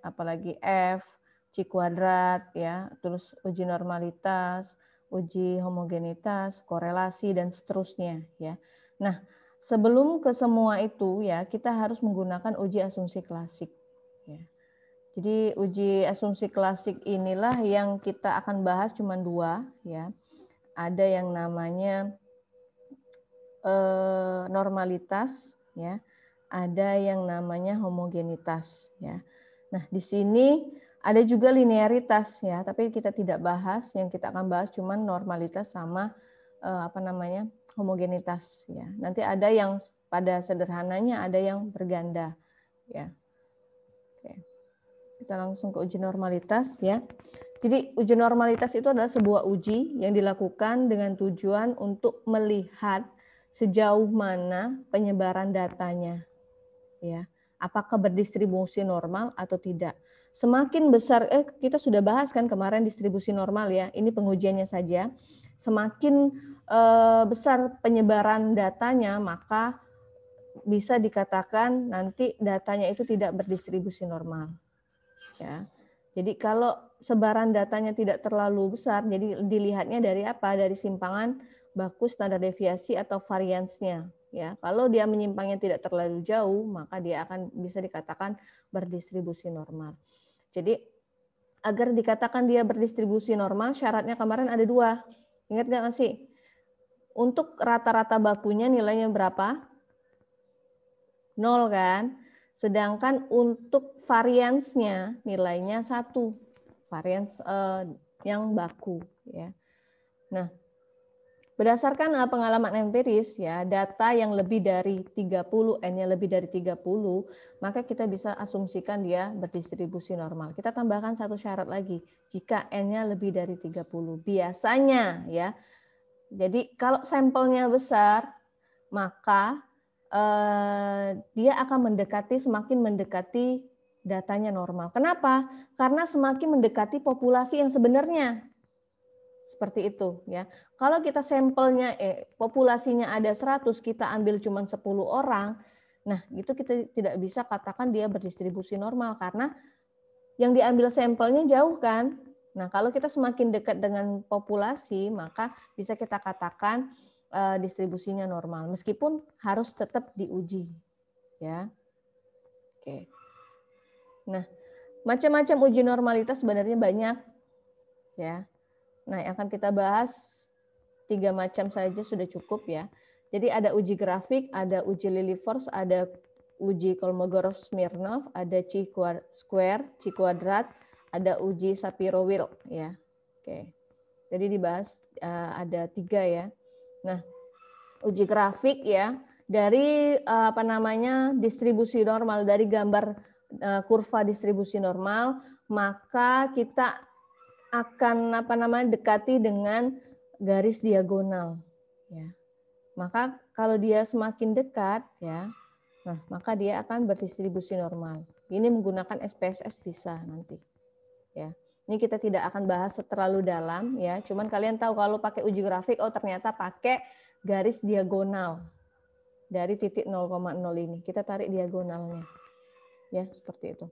[SPEAKER 1] apalagi F, C kuadrat ya, terus uji normalitas, uji homogenitas, korelasi dan seterusnya ya. Nah, sebelum ke semua itu ya, kita harus menggunakan uji asumsi klasik jadi uji asumsi klasik inilah yang kita akan bahas cuma dua ya. Ada yang namanya eh, normalitas ya, ada yang namanya homogenitas ya. Nah, di sini ada juga linearitas ya, tapi kita tidak bahas. Yang kita akan bahas cuma normalitas sama eh, apa namanya? homogenitas ya. Nanti ada yang pada sederhananya ada yang berganda ya kita langsung ke uji normalitas ya. Jadi uji normalitas itu adalah sebuah uji yang dilakukan dengan tujuan untuk melihat sejauh mana penyebaran datanya. Ya, apakah berdistribusi normal atau tidak. Semakin besar eh kita sudah bahas kan kemarin distribusi normal ya. Ini pengujiannya saja. Semakin eh, besar penyebaran datanya, maka bisa dikatakan nanti datanya itu tidak berdistribusi normal ya. Jadi kalau sebaran datanya tidak terlalu besar, jadi dilihatnya dari apa? Dari simpangan baku standar deviasi atau variansnya. Ya, kalau dia menyimpangnya tidak terlalu jauh, maka dia akan bisa dikatakan berdistribusi normal. Jadi agar dikatakan dia berdistribusi normal, syaratnya kemarin ada dua. Ingat nggak masih? Untuk rata-rata bakunya nilainya berapa? Nol kan? Sedangkan untuk variansnya nilainya satu, varians uh, yang baku. Ya. Nah, berdasarkan eh, pengalaman empiris ya, data yang lebih dari 30, n-nya lebih dari 30, maka kita bisa asumsikan dia berdistribusi normal. Kita tambahkan satu syarat lagi, jika n-nya lebih dari 30. Biasanya ya, jadi kalau sampelnya besar, maka Eh, dia akan mendekati semakin mendekati datanya normal. Kenapa? Karena semakin mendekati populasi yang sebenarnya. Seperti itu ya. Kalau kita sampelnya eh, populasinya ada 100, kita ambil cuma 10 orang, nah itu kita tidak bisa katakan dia berdistribusi normal karena yang diambil sampelnya jauh kan. Nah, kalau kita semakin dekat dengan populasi, maka bisa kita katakan Eh, distribusinya normal meskipun harus tetap diuji ya. Oke. Nah, macam-macam uji normalitas sebenarnya banyak ya. Nah, yang akan kita bahas tiga macam saja sudah cukup ya. Jadi ada uji grafik, ada uji Force, ada uji Kolmogorov-Smirnov, ada chi square, chi kuadrat, ada uji Sapiro-Wilk ya. Oke. Jadi dibahas eh, ada tiga ya. Nah, uji grafik ya dari eh, apa namanya distribusi normal dari gambar eh, kurva distribusi normal maka kita akan apa namanya dekati dengan garis diagonal ya maka kalau dia semakin dekat ya nah maka dia akan berdistribusi normal ini menggunakan SPSS bisa nanti ya ini kita tidak akan bahas terlalu dalam ya. Cuman kalian tahu kalau pakai uji grafik, oh ternyata pakai garis diagonal dari titik 0,0 ini. Kita tarik diagonalnya. Ya, seperti itu.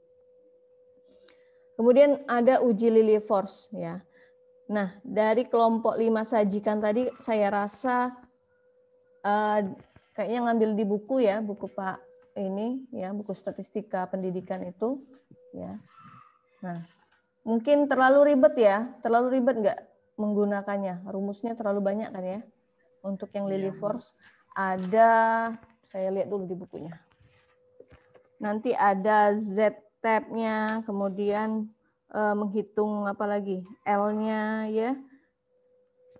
[SPEAKER 1] Kemudian ada uji Lily Force ya. Nah, dari kelompok lima sajikan tadi saya rasa uh, kayaknya ngambil di buku ya, buku Pak ini ya, buku statistika pendidikan itu ya. Nah, Mungkin terlalu ribet ya, terlalu ribet nggak menggunakannya? Rumusnya terlalu banyak kan ya? Untuk yang Lily iya. Force ada, saya lihat dulu di bukunya. Nanti ada Z tab-nya, kemudian e, menghitung apa lagi? L-nya ya.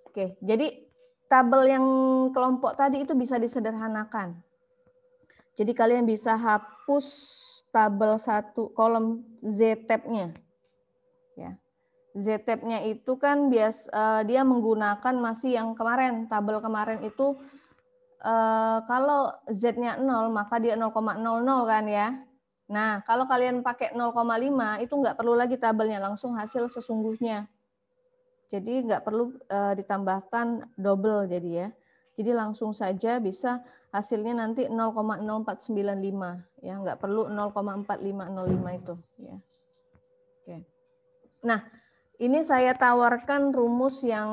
[SPEAKER 1] Oke, jadi tabel yang kelompok tadi itu bisa disederhanakan. Jadi kalian bisa hapus tabel satu kolom Z tab-nya. ZTAP-nya itu kan bias uh, dia menggunakan masih yang kemarin tabel kemarin itu uh, kalau Z-nya 0 maka dia 0,00 kan ya. Nah, kalau kalian pakai 0,5 itu nggak perlu lagi tabelnya langsung hasil sesungguhnya. Jadi nggak perlu uh, ditambahkan double jadi ya. Jadi langsung saja bisa hasilnya nanti 0,0495 ya, nggak perlu 0,4505 itu ya. Oke. Nah, ini saya tawarkan rumus yang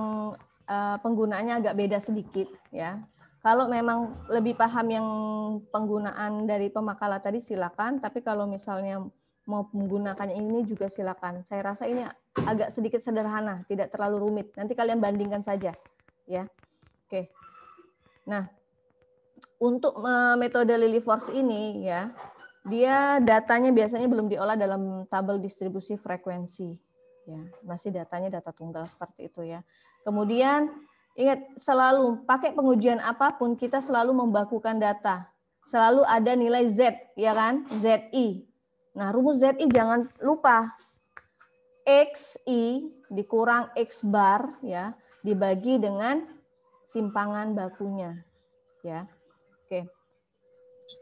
[SPEAKER 1] uh, penggunaannya agak beda sedikit ya. Kalau memang lebih paham yang penggunaan dari pemakala tadi silakan, tapi kalau misalnya mau menggunakan ini juga silakan. Saya rasa ini agak sedikit sederhana, tidak terlalu rumit. Nanti kalian bandingkan saja, ya. Oke. Nah, untuk eh, metode Lily Force ini ya, dia datanya biasanya belum diolah dalam tabel distribusi frekuensi ya masih datanya data tunggal seperti itu ya kemudian ingat selalu pakai pengujian apapun kita selalu membakukan data selalu ada nilai z ya kan zi nah rumus zi jangan lupa xi dikurang x bar ya dibagi dengan simpangan bakunya ya oke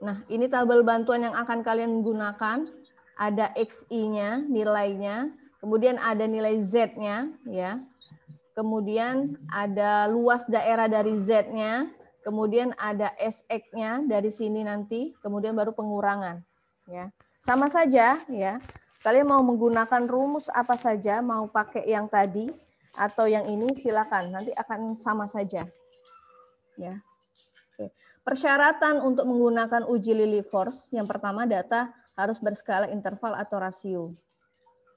[SPEAKER 1] nah ini tabel bantuan yang akan kalian gunakan ada xi-nya nilainya Kemudian ada nilai Z-nya, ya. Kemudian ada luas daerah dari Z-nya. Kemudian ada SX-nya dari sini nanti. Kemudian baru pengurangan. ya Sama saja, ya. Kalian mau menggunakan rumus apa saja, mau pakai yang tadi atau yang ini, silakan. Nanti akan sama saja. Ya. Oke. Persyaratan untuk menggunakan uji Lili Force, yang pertama data harus berskala interval atau rasio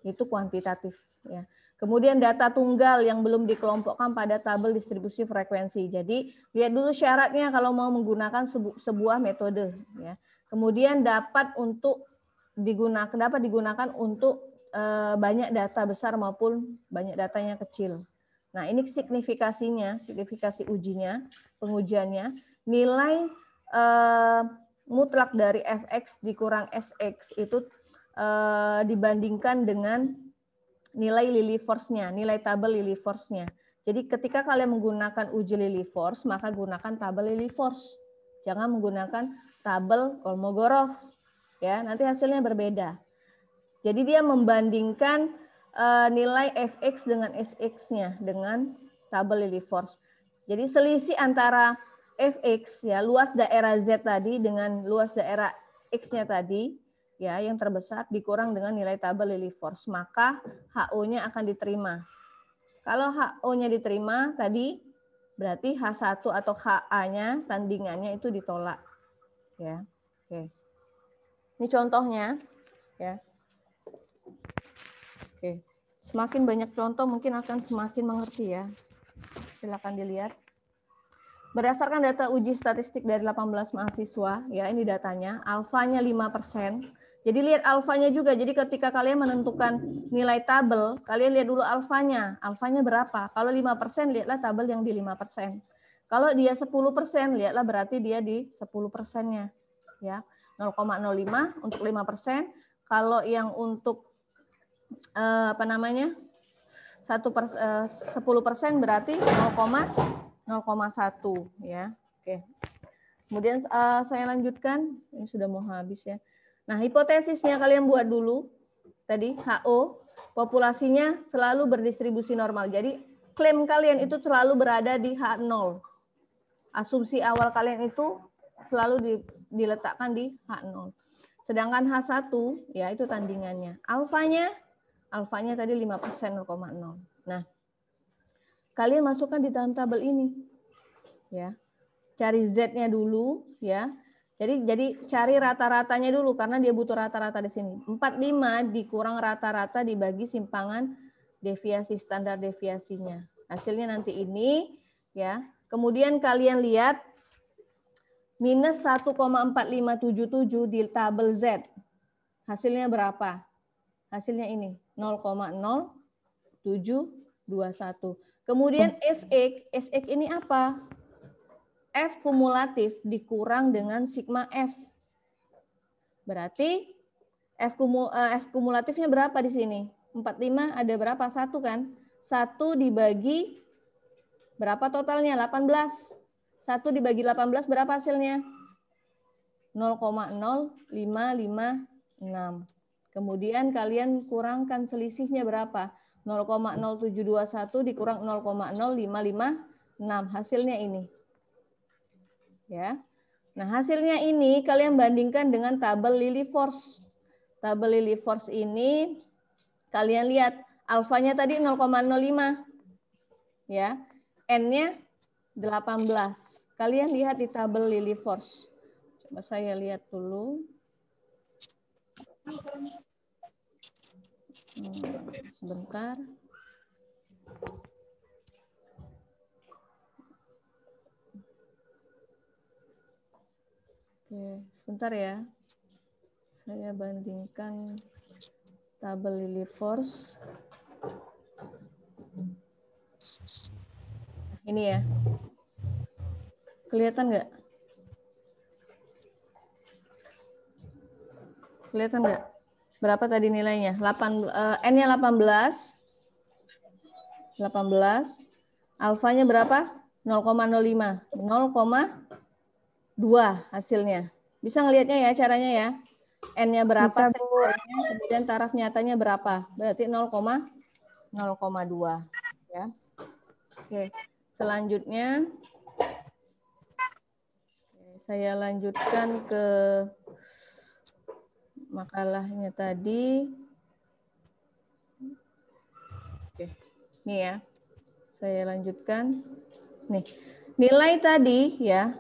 [SPEAKER 1] itu kuantitatif ya. Kemudian data tunggal yang belum dikelompokkan pada tabel distribusi frekuensi. Jadi lihat dulu syaratnya kalau mau menggunakan sebu sebuah metode ya. Kemudian dapat untuk digunakan dapat digunakan untuk e, banyak data besar maupun banyak datanya kecil. Nah, ini signifikasinya, signifikasi ujinya, pengujiannya, nilai e, mutlak dari fx dikurang sx itu uh, dibandingkan dengan nilai lily force-nya, nilai tabel lily force-nya. Jadi ketika kalian menggunakan uji lily force, maka gunakan tabel lily force. Jangan menggunakan tabel Kolmogorov. Ya, nanti hasilnya berbeda. Jadi dia membandingkan uh, nilai fx dengan sx-nya dengan tabel lily force. Jadi selisih antara fx ya luas daerah z tadi dengan luas daerah x-nya tadi ya yang terbesar dikurang dengan nilai tabel Lily Force maka HO-nya akan diterima. Kalau HO-nya diterima tadi berarti H1 atau HA-nya tandingannya itu ditolak. Ya. Oke. Ini contohnya ya. Oke. Semakin banyak contoh mungkin akan semakin mengerti ya. Silakan dilihat. Berdasarkan data uji statistik dari 18 mahasiswa, ya ini datanya, alfanya 5%, jadi lihat alfanya juga. Jadi ketika kalian menentukan nilai tabel, kalian lihat dulu alfanya. Alfanya berapa? Kalau 5%, lihatlah tabel yang di 5%. Kalau dia 10%, lihatlah berarti dia di 10%-nya. Ya, 0,05 untuk 5%. Kalau yang untuk eh, apa namanya? 1 pers, eh, 10% berarti 0,01 ya. Oke. Kemudian eh, saya lanjutkan, ini sudah mau habis ya. Nah, hipotesisnya kalian buat dulu. Tadi HO, populasinya selalu berdistribusi normal. Jadi klaim kalian itu selalu berada di H0. Asumsi awal kalian itu selalu di, diletakkan di H0. Sedangkan H1 ya itu tandingannya. Alfanya alfanya tadi 5% 0,0. Nah, kalian masukkan di dalam tabel ini. Ya. Cari Z-nya dulu ya. Jadi jadi cari rata-ratanya dulu karena dia butuh rata-rata di sini. 45 dikurang rata-rata dibagi simpangan deviasi standar deviasinya. Hasilnya nanti ini ya. Kemudian kalian lihat minus 1,4577 di tabel Z. Hasilnya berapa? Hasilnya ini 0,0721. Kemudian SX, SX ini apa? F kumulatif dikurang dengan sigma F. Berarti F, kumul, eh, F kumulatifnya berapa di sini? 45 ada berapa? Satu kan? Satu dibagi berapa totalnya? 18. Satu dibagi 18 berapa hasilnya? 0,0556. Kemudian kalian kurangkan selisihnya berapa? 0,0721 dikurang 0,0556. Hasilnya ini ya. Nah, hasilnya ini kalian bandingkan dengan tabel Force. Tabel Force ini kalian lihat alfanya tadi 0,05 ya. N-nya 18. Kalian lihat di tabel Force. Coba saya lihat dulu. Hmm, sebentar. Oke, sebentar ya. Saya bandingkan tabel Lily Force. Ini ya. Kelihatan nggak? Kelihatan nggak? Berapa tadi nilainya? 8, N-nya 18. 18. Alfanya berapa? 0,05. 0,05 dua hasilnya. Bisa ngelihatnya ya caranya ya. N-nya berapa, Bisa, kemudian taraf nyatanya berapa. Berarti 0, 0,2 ya. Oke, selanjutnya saya lanjutkan ke makalahnya tadi. Oke, ini ya. Saya lanjutkan. Nih, nilai tadi ya,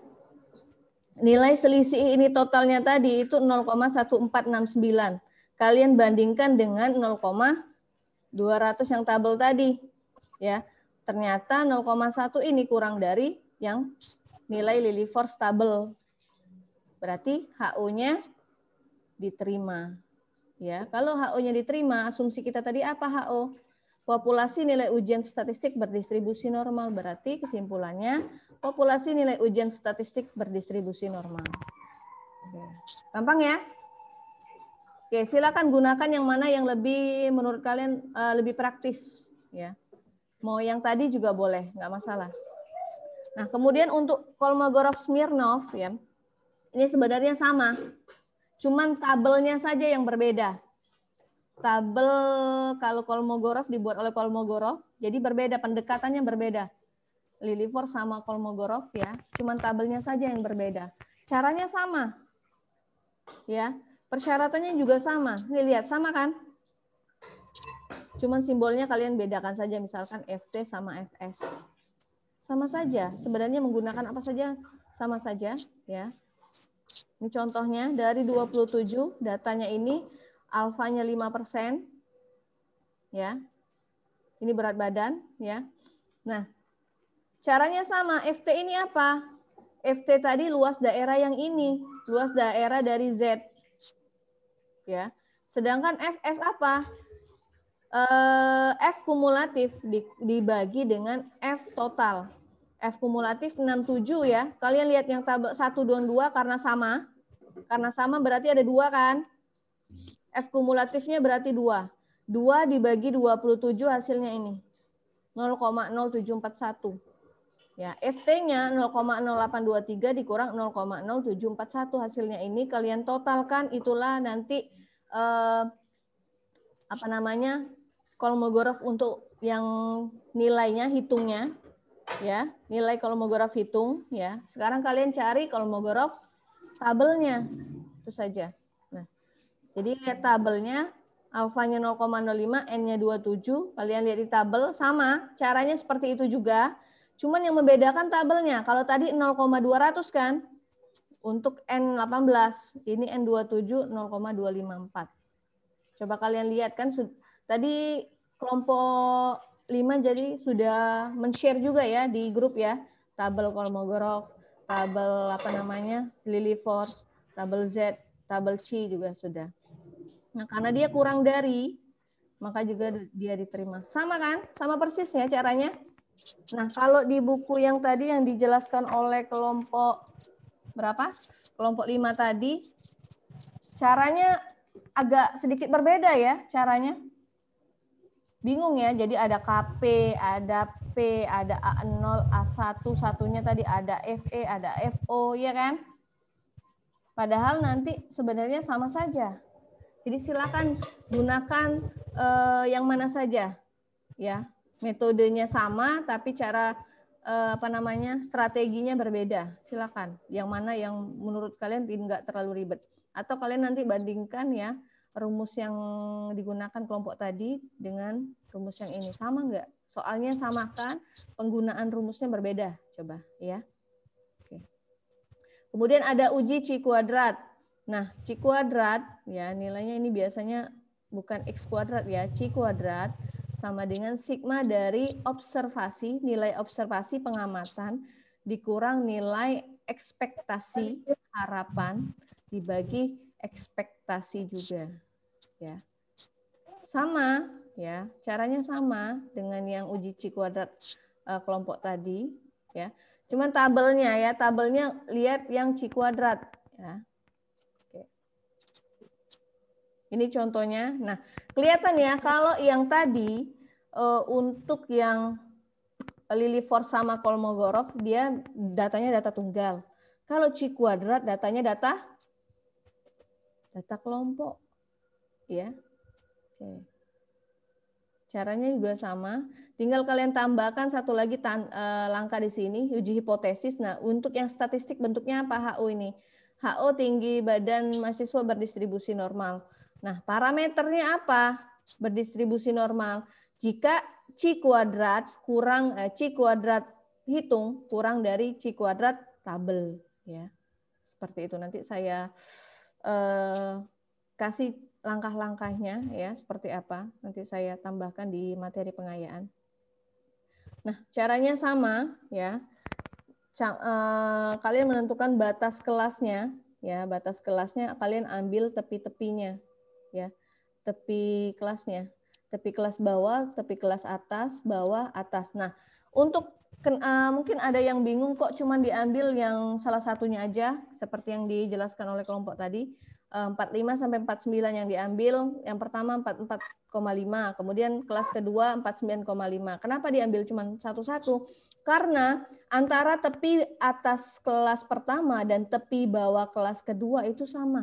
[SPEAKER 1] nilai selisih ini totalnya tadi itu 0,1469. Kalian bandingkan dengan 0,200 yang tabel tadi. Ya, ternyata 0,1 ini kurang dari yang nilai Force tabel. Berarti ho nya diterima. Ya, kalau ho nya diterima, asumsi kita tadi apa HO? Populasi nilai ujian statistik berdistribusi normal berarti kesimpulannya populasi nilai ujian statistik berdistribusi normal. Gampang ya? Oke, silakan gunakan yang mana yang lebih menurut kalian uh, lebih praktis ya. Mau yang tadi juga boleh, nggak masalah. Nah, kemudian untuk Kolmogorov-Smirnov ya. Ini sebenarnya sama. Cuman tabelnya saja yang berbeda. Tabel kalau Kolmogorov dibuat oleh Kolmogorov, jadi berbeda pendekatannya berbeda. Lilifor sama Kolmogorov ya, cuman tabelnya saja yang berbeda. Caranya sama. Ya, persyaratannya juga sama. Nih lihat sama kan? Cuman simbolnya kalian bedakan saja misalkan FT sama FS. Sama saja, sebenarnya menggunakan apa saja sama saja ya. Ini contohnya dari 27 datanya ini alfanya 5%, ya. Ini berat badan, ya. Nah, caranya sama. FT ini apa? FT tadi luas daerah yang ini, luas daerah dari Z. Ya. Sedangkan FS apa? Eh, F kumulatif dibagi dengan F total. F kumulatif 67 ya. Kalian lihat yang tabel 1 dan 2 karena sama. Karena sama berarti ada dua kan? F kumulatifnya berarti 2. 2 dibagi 27 hasilnya ini. 0,0741. Ya, FT-nya 0,0823 dikurang 0,0741 hasilnya ini kalian totalkan itulah nanti eh, apa namanya? Kolmogorov untuk yang nilainya hitungnya ya, nilai kolmogorov hitung ya. Sekarang kalian cari kolmogorov tabelnya. Itu saja. Jadi lihat tabelnya alfanya 0,05, n-nya 27. Kalian lihat di tabel sama, caranya seperti itu juga. Cuman yang membedakan tabelnya, kalau tadi 0,200 kan untuk n18, ini n27 0,254. Coba kalian lihat kan tadi kelompok 5 jadi sudah men-share juga ya di grup ya. Tabel Kolmogorov, tabel apa namanya? Lily Force, tabel Z, tabel C juga sudah. Nah, karena dia kurang dari, maka juga dia diterima. Sama kan? Sama persis ya caranya? Nah, kalau di buku yang tadi yang dijelaskan oleh kelompok berapa? Kelompok 5 tadi, caranya agak sedikit berbeda ya caranya. Bingung ya, jadi ada KP, ada P, ada A0, A1, satunya tadi ada FE, ada FO, ya kan? Padahal nanti sebenarnya sama saja. Jadi silakan gunakan uh, yang mana saja, ya metodenya sama tapi cara uh, apa namanya strateginya berbeda. Silakan yang mana yang menurut kalian tidak terlalu ribet. Atau kalian nanti bandingkan ya rumus yang digunakan kelompok tadi dengan rumus yang ini sama nggak? Soalnya samakan penggunaan rumusnya berbeda. Coba ya. Kemudian ada uji chi kuadrat. Nah, C kuadrat ya nilainya ini biasanya bukan X kuadrat ya, C kuadrat sama dengan sigma dari observasi, nilai observasi pengamatan dikurang nilai ekspektasi harapan dibagi ekspektasi juga ya. Sama ya, caranya sama dengan yang uji C kuadrat uh, kelompok tadi ya. Cuman tabelnya ya, tabelnya lihat yang C kuadrat ya ini contohnya. Nah, kelihatan ya kalau yang tadi uh, untuk yang Lili For sama Kolmogorov dia datanya data tunggal. Kalau C kuadrat datanya data data kelompok. Ya. Oke. Caranya juga sama. Tinggal kalian tambahkan satu lagi tan, uh, langkah di sini, uji hipotesis. Nah, untuk yang statistik bentuknya apa HO ini? HO tinggi badan mahasiswa berdistribusi normal. Nah, parameternya apa? Berdistribusi normal. Jika C kuadrat kurang eh, C kuadrat hitung kurang dari C kuadrat tabel ya. Seperti itu nanti saya eh, kasih langkah-langkahnya ya seperti apa nanti saya tambahkan di materi pengayaan. Nah, caranya sama ya. Eh, kalian menentukan batas kelasnya ya, batas kelasnya kalian ambil tepi-tepinya ya tepi kelasnya tepi kelas bawah tepi kelas atas bawah atas nah untuk eh, mungkin ada yang bingung kok cuma diambil yang salah satunya aja seperti yang dijelaskan oleh kelompok tadi 45 eh, sampai 49 yang diambil, yang pertama 44,5, kemudian kelas kedua 49,5. Kenapa diambil cuma satu-satu? Karena antara tepi atas kelas pertama dan tepi bawah kelas kedua itu sama.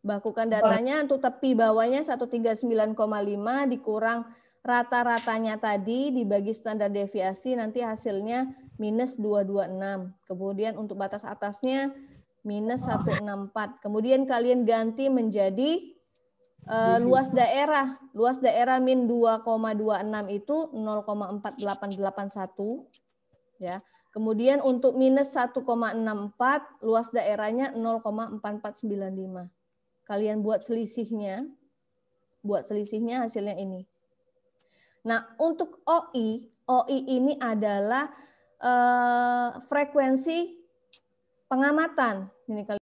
[SPEAKER 1] Bakukan datanya untuk tepi bawahnya 139,5 dikurang rata-ratanya tadi dibagi standar deviasi nanti hasilnya minus 226. Kemudian untuk batas atasnya minus 164. Kemudian kalian ganti menjadi uh, luas daerah. Luas daerah min 2,26 itu 0,4881 ya. Kemudian untuk minus 1,64 luas daerahnya 0,4495. Kalian buat selisihnya. Buat selisihnya hasilnya ini. Nah, untuk OI, OI ini adalah uh, frekuensi pengamatan. Ini kalian.